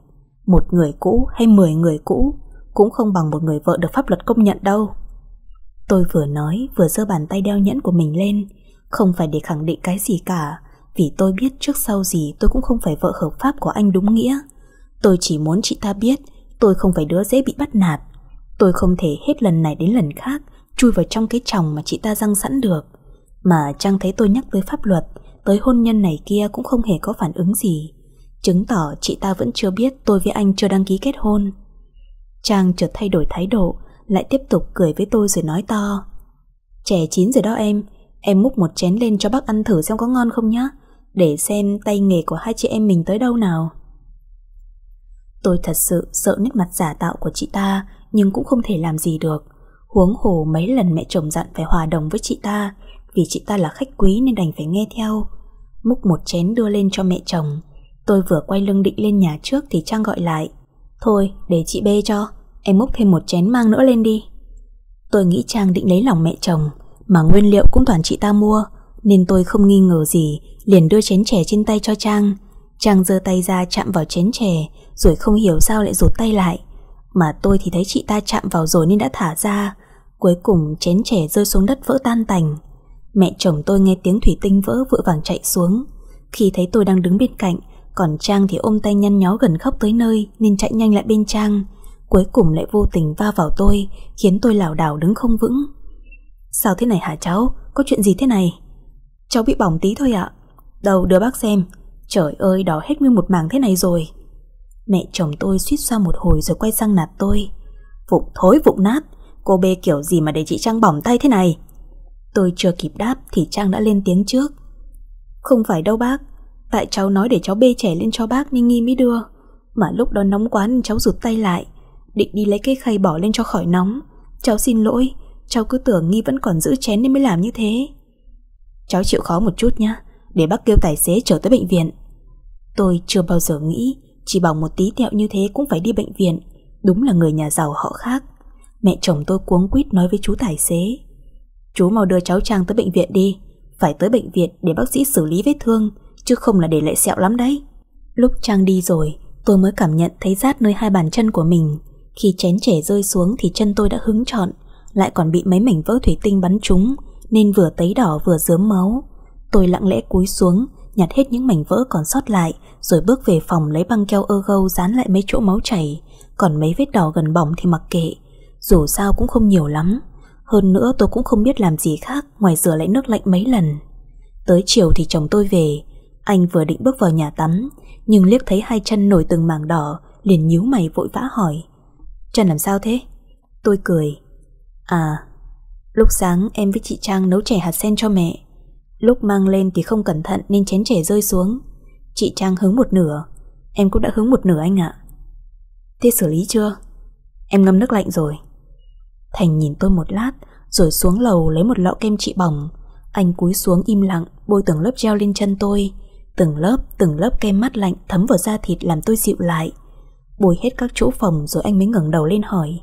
S1: Một người cũ hay mười người cũ cũng không bằng một người vợ được pháp luật công nhận đâu. Tôi vừa nói vừa giơ bàn tay đeo nhẫn của mình lên, không phải để khẳng định cái gì cả, vì tôi biết trước sau gì tôi cũng không phải vợ hợp pháp của anh đúng nghĩa. Tôi chỉ muốn chị ta biết tôi không phải đứa dễ bị bắt nạt. Tôi không thể hết lần này đến lần khác chui vào trong cái chồng mà chị ta răng sẵn được. Mà chẳng thấy tôi nhắc tới pháp luật, tới hôn nhân này kia cũng không hề có phản ứng gì. Chứng tỏ chị ta vẫn chưa biết tôi với anh chưa đăng ký kết hôn. Trang chợt thay đổi thái độ, lại tiếp tục cười với tôi rồi nói to. trẻ chín rồi đó em, em múc một chén lên cho bác ăn thử xem có ngon không nhá, để xem tay nghề của hai chị em mình tới đâu nào. Tôi thật sự sợ nét mặt giả tạo của chị ta, nhưng cũng không thể làm gì được. Huống hồ mấy lần mẹ chồng dặn phải hòa đồng với chị ta, vì chị ta là khách quý nên đành phải nghe theo. Múc một chén đưa lên cho mẹ chồng. Tôi vừa quay lưng định lên nhà trước thì Trang gọi lại. Thôi để chị bê cho Em múc thêm một chén mang nữa lên đi Tôi nghĩ Trang định lấy lòng mẹ chồng Mà nguyên liệu cũng toàn chị ta mua Nên tôi không nghi ngờ gì Liền đưa chén chè trên tay cho Trang Trang giơ tay ra chạm vào chén chè Rồi không hiểu sao lại rụt tay lại Mà tôi thì thấy chị ta chạm vào rồi nên đã thả ra Cuối cùng chén chè rơi xuống đất vỡ tan tành Mẹ chồng tôi nghe tiếng thủy tinh vỡ vội vàng chạy xuống Khi thấy tôi đang đứng bên cạnh còn Trang thì ôm tay nhăn nhó gần khóc tới nơi Nên chạy nhanh lại bên Trang Cuối cùng lại vô tình va vào tôi Khiến tôi lảo đảo đứng không vững Sao thế này hả cháu Có chuyện gì thế này Cháu bị bỏng tí thôi ạ Đầu đưa bác xem Trời ơi đỏ hết nguyên một mảng thế này rồi Mẹ chồng tôi suýt xoa một hồi rồi quay sang nạt tôi Vụng thối vụng nát Cô bê kiểu gì mà để chị Trang bỏng tay thế này Tôi chưa kịp đáp thì Trang đã lên tiếng trước Không phải đâu bác Tại cháu nói để cháu bê trẻ lên cho bác nên Nghi mới đưa Mà lúc đó nóng quá nên cháu rụt tay lại Định đi lấy cái khay bỏ lên cho khỏi nóng Cháu xin lỗi Cháu cứ tưởng Nghi vẫn còn giữ chén nên mới làm như thế Cháu chịu khó một chút nhé Để bác kêu tài xế trở tới bệnh viện Tôi chưa bao giờ nghĩ Chỉ bằng một tí tẹo như thế cũng phải đi bệnh viện Đúng là người nhà giàu họ khác Mẹ chồng tôi cuống quýt nói với chú tài xế Chú mau đưa cháu Trang tới bệnh viện đi Phải tới bệnh viện để bác sĩ xử lý vết thương chứ không là để lại sẹo lắm đấy. Lúc Trang đi rồi, tôi mới cảm nhận thấy rát nơi hai bàn chân của mình. Khi chén trẻ rơi xuống thì chân tôi đã hứng trọn, lại còn bị mấy mảnh vỡ thủy tinh bắn trúng, nên vừa tấy đỏ vừa dớm máu. Tôi lặng lẽ cúi xuống, nhặt hết những mảnh vỡ còn sót lại, rồi bước về phòng lấy băng keo ơ gâu dán lại mấy chỗ máu chảy, còn mấy vết đỏ gần bỏng thì mặc kệ. Dù sao cũng không nhiều lắm. Hơn nữa tôi cũng không biết làm gì khác ngoài rửa lại nước lạnh mấy lần. Tới chiều thì chồng tôi về, anh vừa định bước vào nhà tắm, nhưng liếc thấy hai chân nổi từng mảng đỏ, liền nhíu mày vội vã hỏi. Chân làm sao thế? Tôi cười. À, lúc sáng em với chị Trang nấu chè hạt sen cho mẹ. Lúc mang lên thì không cẩn thận nên chén chè rơi xuống. Chị Trang hứng một nửa, em cũng đã hứng một nửa anh ạ. Thế xử lý chưa? Em ngâm nước lạnh rồi. Thành nhìn tôi một lát, rồi xuống lầu lấy một lọ kem trị bỏng. Anh cúi xuống im lặng, bôi từng lớp gel lên chân tôi. Từng lớp, từng lớp kem mắt lạnh thấm vào da thịt làm tôi dịu lại. Bùi hết các chỗ phòng rồi anh mới ngẩng đầu lên hỏi.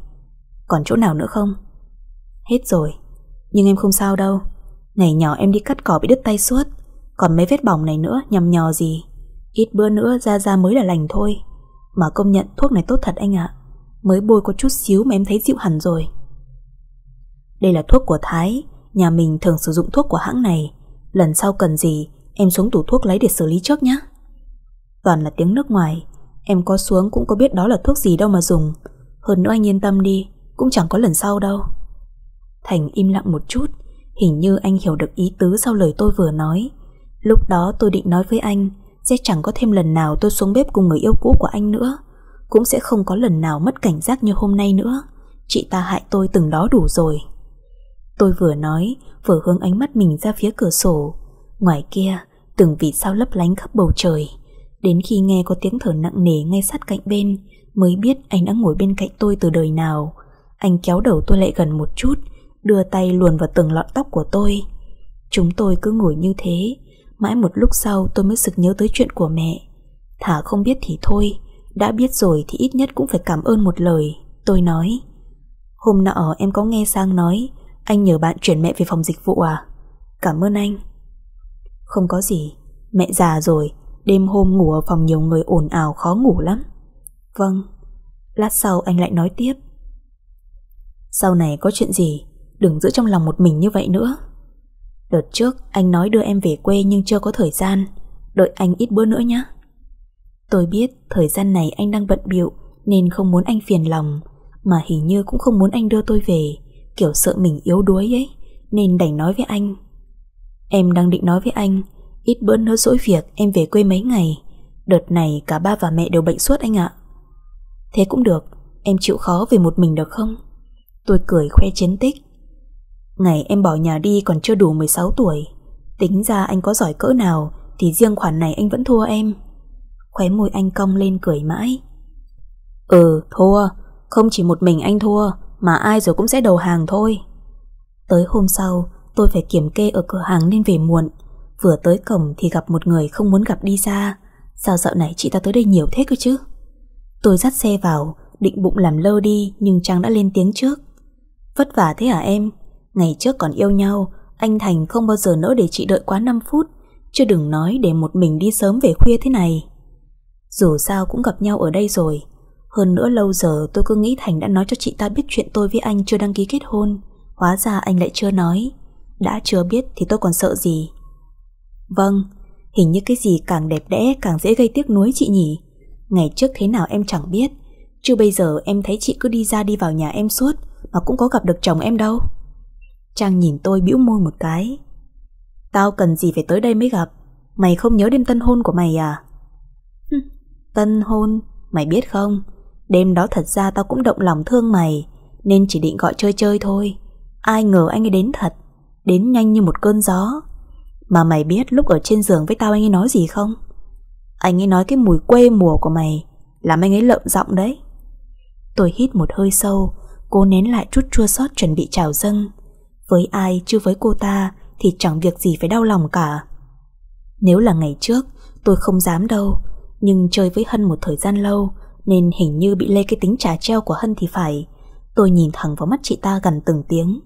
S1: Còn chỗ nào nữa không? Hết rồi. Nhưng em không sao đâu. Ngày nhỏ em đi cắt cỏ bị đứt tay suốt. Còn mấy vết bỏng này nữa nhầm nhò gì. Ít bữa nữa ra ra mới là lành thôi. Mà công nhận thuốc này tốt thật anh ạ. Mới bôi có chút xíu mà em thấy dịu hẳn rồi. Đây là thuốc của Thái. Nhà mình thường sử dụng thuốc của hãng này. Lần sau cần gì Em xuống tủ thuốc lấy để xử lý trước nhé Toàn là tiếng nước ngoài Em có xuống cũng có biết đó là thuốc gì đâu mà dùng Hơn nữa anh yên tâm đi Cũng chẳng có lần sau đâu Thành im lặng một chút Hình như anh hiểu được ý tứ sau lời tôi vừa nói Lúc đó tôi định nói với anh Sẽ chẳng có thêm lần nào tôi xuống bếp cùng người yêu cũ của anh nữa Cũng sẽ không có lần nào mất cảnh giác như hôm nay nữa Chị ta hại tôi từng đó đủ rồi Tôi vừa nói Vừa hướng ánh mắt mình ra phía cửa sổ Ngoài kia, từng vì sao lấp lánh khắp bầu trời. Đến khi nghe có tiếng thở nặng nề ngay sát cạnh bên, mới biết anh đã ngồi bên cạnh tôi từ đời nào. Anh kéo đầu tôi lại gần một chút, đưa tay luồn vào từng lọn tóc của tôi. Chúng tôi cứ ngồi như thế, mãi một lúc sau tôi mới sực nhớ tới chuyện của mẹ. Thả không biết thì thôi, đã biết rồi thì ít nhất cũng phải cảm ơn một lời. Tôi nói, hôm nọ em có nghe Sang nói, anh nhờ bạn chuyển mẹ về phòng dịch vụ à? Cảm ơn anh. Không có gì, mẹ già rồi, đêm hôm ngủ ở phòng nhiều người ồn ào khó ngủ lắm. Vâng, lát sau anh lại nói tiếp. Sau này có chuyện gì, đừng giữ trong lòng một mình như vậy nữa. Đợt trước anh nói đưa em về quê nhưng chưa có thời gian, đợi anh ít bữa nữa nhé. Tôi biết thời gian này anh đang bận biệu nên không muốn anh phiền lòng, mà hình như cũng không muốn anh đưa tôi về, kiểu sợ mình yếu đuối ấy, nên đành nói với anh. Em đang định nói với anh Ít bữa nữa dỗi việc em về quê mấy ngày Đợt này cả ba và mẹ đều bệnh suốt anh ạ Thế cũng được Em chịu khó về một mình được không Tôi cười khoe chiến tích Ngày em bỏ nhà đi còn chưa đủ 16 tuổi Tính ra anh có giỏi cỡ nào Thì riêng khoản này anh vẫn thua em Khóe môi anh cong lên cười mãi Ừ thua Không chỉ một mình anh thua Mà ai rồi cũng sẽ đầu hàng thôi Tới hôm sau Tôi phải kiểm kê ở cửa hàng nên về muộn Vừa tới cổng thì gặp một người không muốn gặp đi ra Sao dạo này chị ta tới đây nhiều thế cơ chứ Tôi dắt xe vào Định bụng làm lơ đi Nhưng Trang đã lên tiếng trước Vất vả thế hả em Ngày trước còn yêu nhau Anh Thành không bao giờ nỡ để chị đợi quá 5 phút Chứ đừng nói để một mình đi sớm về khuya thế này Dù sao cũng gặp nhau ở đây rồi Hơn nữa lâu giờ tôi cứ nghĩ Thành đã nói cho chị ta biết chuyện tôi với anh chưa đăng ký kết hôn Hóa ra anh lại chưa nói đã chưa biết thì tôi còn sợ gì Vâng Hình như cái gì càng đẹp đẽ càng dễ gây tiếc nuối chị nhỉ Ngày trước thế nào em chẳng biết Chứ bây giờ em thấy chị cứ đi ra đi vào nhà em suốt Mà cũng có gặp được chồng em đâu Trang nhìn tôi bĩu môi một cái Tao cần gì phải tới đây mới gặp Mày không nhớ đêm tân hôn của mày à Tân hôn Mày biết không Đêm đó thật ra tao cũng động lòng thương mày Nên chỉ định gọi chơi chơi thôi Ai ngờ anh ấy đến thật đến nhanh như một cơn gió. Mà mày biết lúc ở trên giường với tao anh ấy nói gì không? Anh ấy nói cái mùi quê mùa của mày làm anh ấy lợm giọng đấy. Tôi hít một hơi sâu, cố nén lại chút chua xót chuẩn bị trào dâng. Với ai chứ với cô ta thì chẳng việc gì phải đau lòng cả. Nếu là ngày trước, tôi không dám đâu, nhưng chơi với Hân một thời gian lâu nên hình như bị lê cái tính trà treo của Hân thì phải. Tôi nhìn thẳng vào mắt chị ta gần từng tiếng.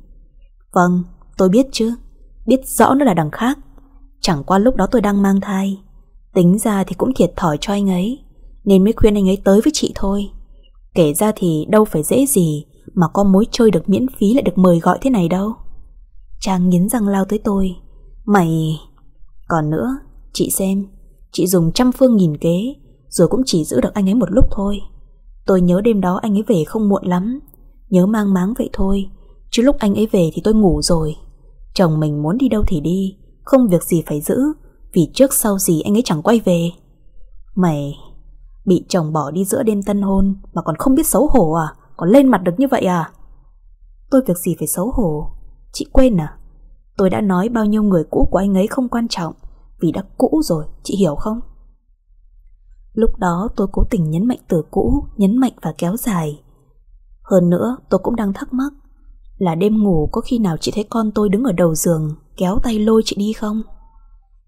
S1: Vâng, Tôi biết chứ, biết rõ nó là đằng khác. Chẳng qua lúc đó tôi đang mang thai. Tính ra thì cũng thiệt thòi cho anh ấy, nên mới khuyên anh ấy tới với chị thôi. Kể ra thì đâu phải dễ gì mà con mối chơi được miễn phí lại được mời gọi thế này đâu. Trang nghiến răng lao tới tôi. Mày... Còn nữa, chị xem, chị dùng trăm phương nghìn kế, rồi cũng chỉ giữ được anh ấy một lúc thôi. Tôi nhớ đêm đó anh ấy về không muộn lắm, nhớ mang máng vậy thôi, chứ lúc anh ấy về thì tôi ngủ rồi. Chồng mình muốn đi đâu thì đi Không việc gì phải giữ Vì trước sau gì anh ấy chẳng quay về Mày Bị chồng bỏ đi giữa đêm tân hôn Mà còn không biết xấu hổ à Còn lên mặt được như vậy à Tôi việc gì phải xấu hổ Chị quên à Tôi đã nói bao nhiêu người cũ của anh ấy không quan trọng Vì đã cũ rồi, chị hiểu không? Lúc đó tôi cố tình nhấn mạnh từ cũ Nhấn mạnh và kéo dài Hơn nữa tôi cũng đang thắc mắc là đêm ngủ có khi nào chị thấy con tôi đứng ở đầu giường Kéo tay lôi chị đi không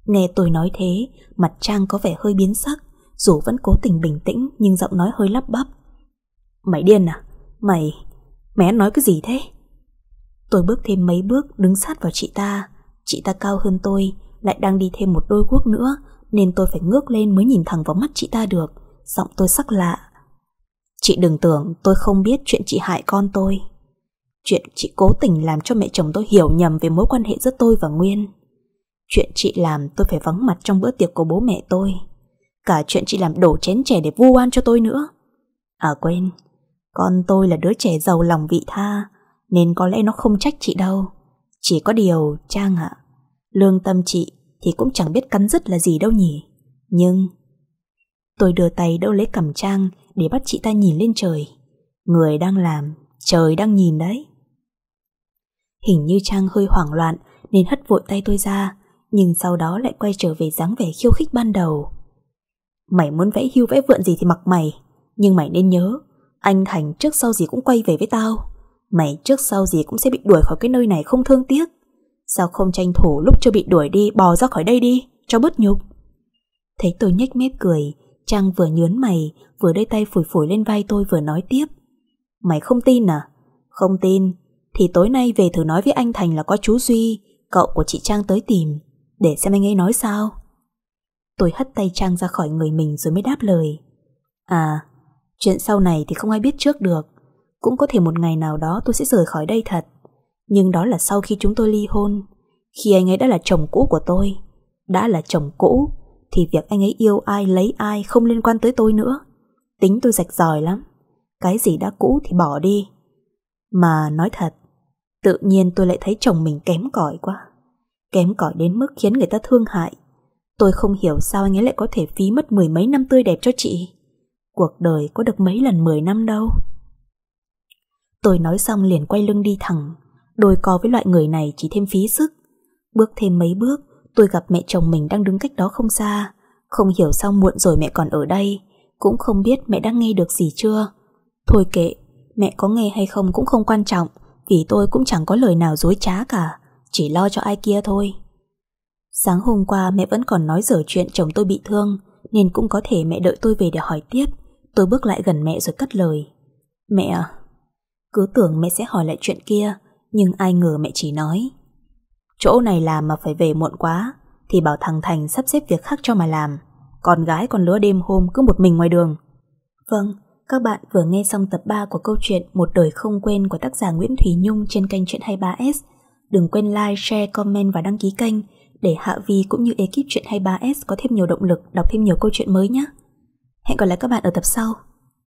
S1: Nghe tôi nói thế Mặt Trang có vẻ hơi biến sắc Dù vẫn cố tình bình tĩnh Nhưng giọng nói hơi lắp bắp Mày điên à Mày Mày nói cái gì thế Tôi bước thêm mấy bước đứng sát vào chị ta Chị ta cao hơn tôi Lại đang đi thêm một đôi guốc nữa Nên tôi phải ngước lên mới nhìn thẳng vào mắt chị ta được Giọng tôi sắc lạ Chị đừng tưởng tôi không biết chuyện chị hại con tôi Chuyện chị cố tình làm cho mẹ chồng tôi hiểu nhầm về mối quan hệ giữa tôi và Nguyên. Chuyện chị làm tôi phải vắng mặt trong bữa tiệc của bố mẹ tôi. Cả chuyện chị làm đổ chén trẻ để vu oan cho tôi nữa. À quên, con tôi là đứa trẻ giàu lòng vị tha, nên có lẽ nó không trách chị đâu. Chỉ có điều, Trang ạ, lương tâm chị thì cũng chẳng biết cắn rứt là gì đâu nhỉ. Nhưng... Tôi đưa tay đâu lấy cầm Trang để bắt chị ta nhìn lên trời. Người đang làm, trời đang nhìn đấy. Hình như Trang hơi hoảng loạn nên hất vội tay tôi ra, nhưng sau đó lại quay trở về dáng vẻ khiêu khích ban đầu. Mày muốn vẽ hưu vẽ vượn gì thì mặc mày, nhưng mày nên nhớ, anh Thành trước sau gì cũng quay về với tao. Mày trước sau gì cũng sẽ bị đuổi khỏi cái nơi này không thương tiếc. Sao không tranh thủ lúc chưa bị đuổi đi bò ra khỏi đây đi, cho bớt nhục. Thấy tôi nhếch mép cười, Trang vừa nhớn mày, vừa đưa tay phủi phủi lên vai tôi vừa nói tiếp. Mày không tin à? Không tin thì tối nay về thử nói với anh Thành là có chú Duy, cậu của chị Trang tới tìm, để xem anh ấy nói sao. Tôi hất tay Trang ra khỏi người mình rồi mới đáp lời. À, chuyện sau này thì không ai biết trước được, cũng có thể một ngày nào đó tôi sẽ rời khỏi đây thật. Nhưng đó là sau khi chúng tôi ly hôn, khi anh ấy đã là chồng cũ của tôi. Đã là chồng cũ, thì việc anh ấy yêu ai lấy ai không liên quan tới tôi nữa. Tính tôi rạch ròi lắm, cái gì đã cũ thì bỏ đi. Mà nói thật, Tự nhiên tôi lại thấy chồng mình kém cỏi quá Kém cỏi đến mức khiến người ta thương hại Tôi không hiểu sao anh ấy lại có thể phí mất mười mấy năm tươi đẹp cho chị Cuộc đời có được mấy lần mười năm đâu Tôi nói xong liền quay lưng đi thẳng Đôi co với loại người này chỉ thêm phí sức Bước thêm mấy bước Tôi gặp mẹ chồng mình đang đứng cách đó không xa Không hiểu sao muộn rồi mẹ còn ở đây Cũng không biết mẹ đang nghe được gì chưa Thôi kệ Mẹ có nghe hay không cũng không quan trọng vì tôi cũng chẳng có lời nào dối trá cả Chỉ lo cho ai kia thôi Sáng hôm qua mẹ vẫn còn nói dở chuyện chồng tôi bị thương Nên cũng có thể mẹ đợi tôi về để hỏi tiếp Tôi bước lại gần mẹ rồi cất lời Mẹ à, Cứ tưởng mẹ sẽ hỏi lại chuyện kia Nhưng ai ngờ mẹ chỉ nói Chỗ này làm mà phải về muộn quá Thì bảo thằng Thành sắp xếp việc khác cho mà làm Con gái còn lứa đêm hôm cứ một mình ngoài đường Vâng các bạn vừa nghe xong tập 3 của câu chuyện Một đời không quên của tác giả Nguyễn thủy Nhung trên kênh Chuyện 23S. Đừng quên like, share, comment và đăng ký kênh để Hạ Vi cũng như ekip Chuyện 23S có thêm nhiều động lực đọc thêm nhiều câu chuyện mới nhé. Hẹn gặp lại các bạn ở tập sau.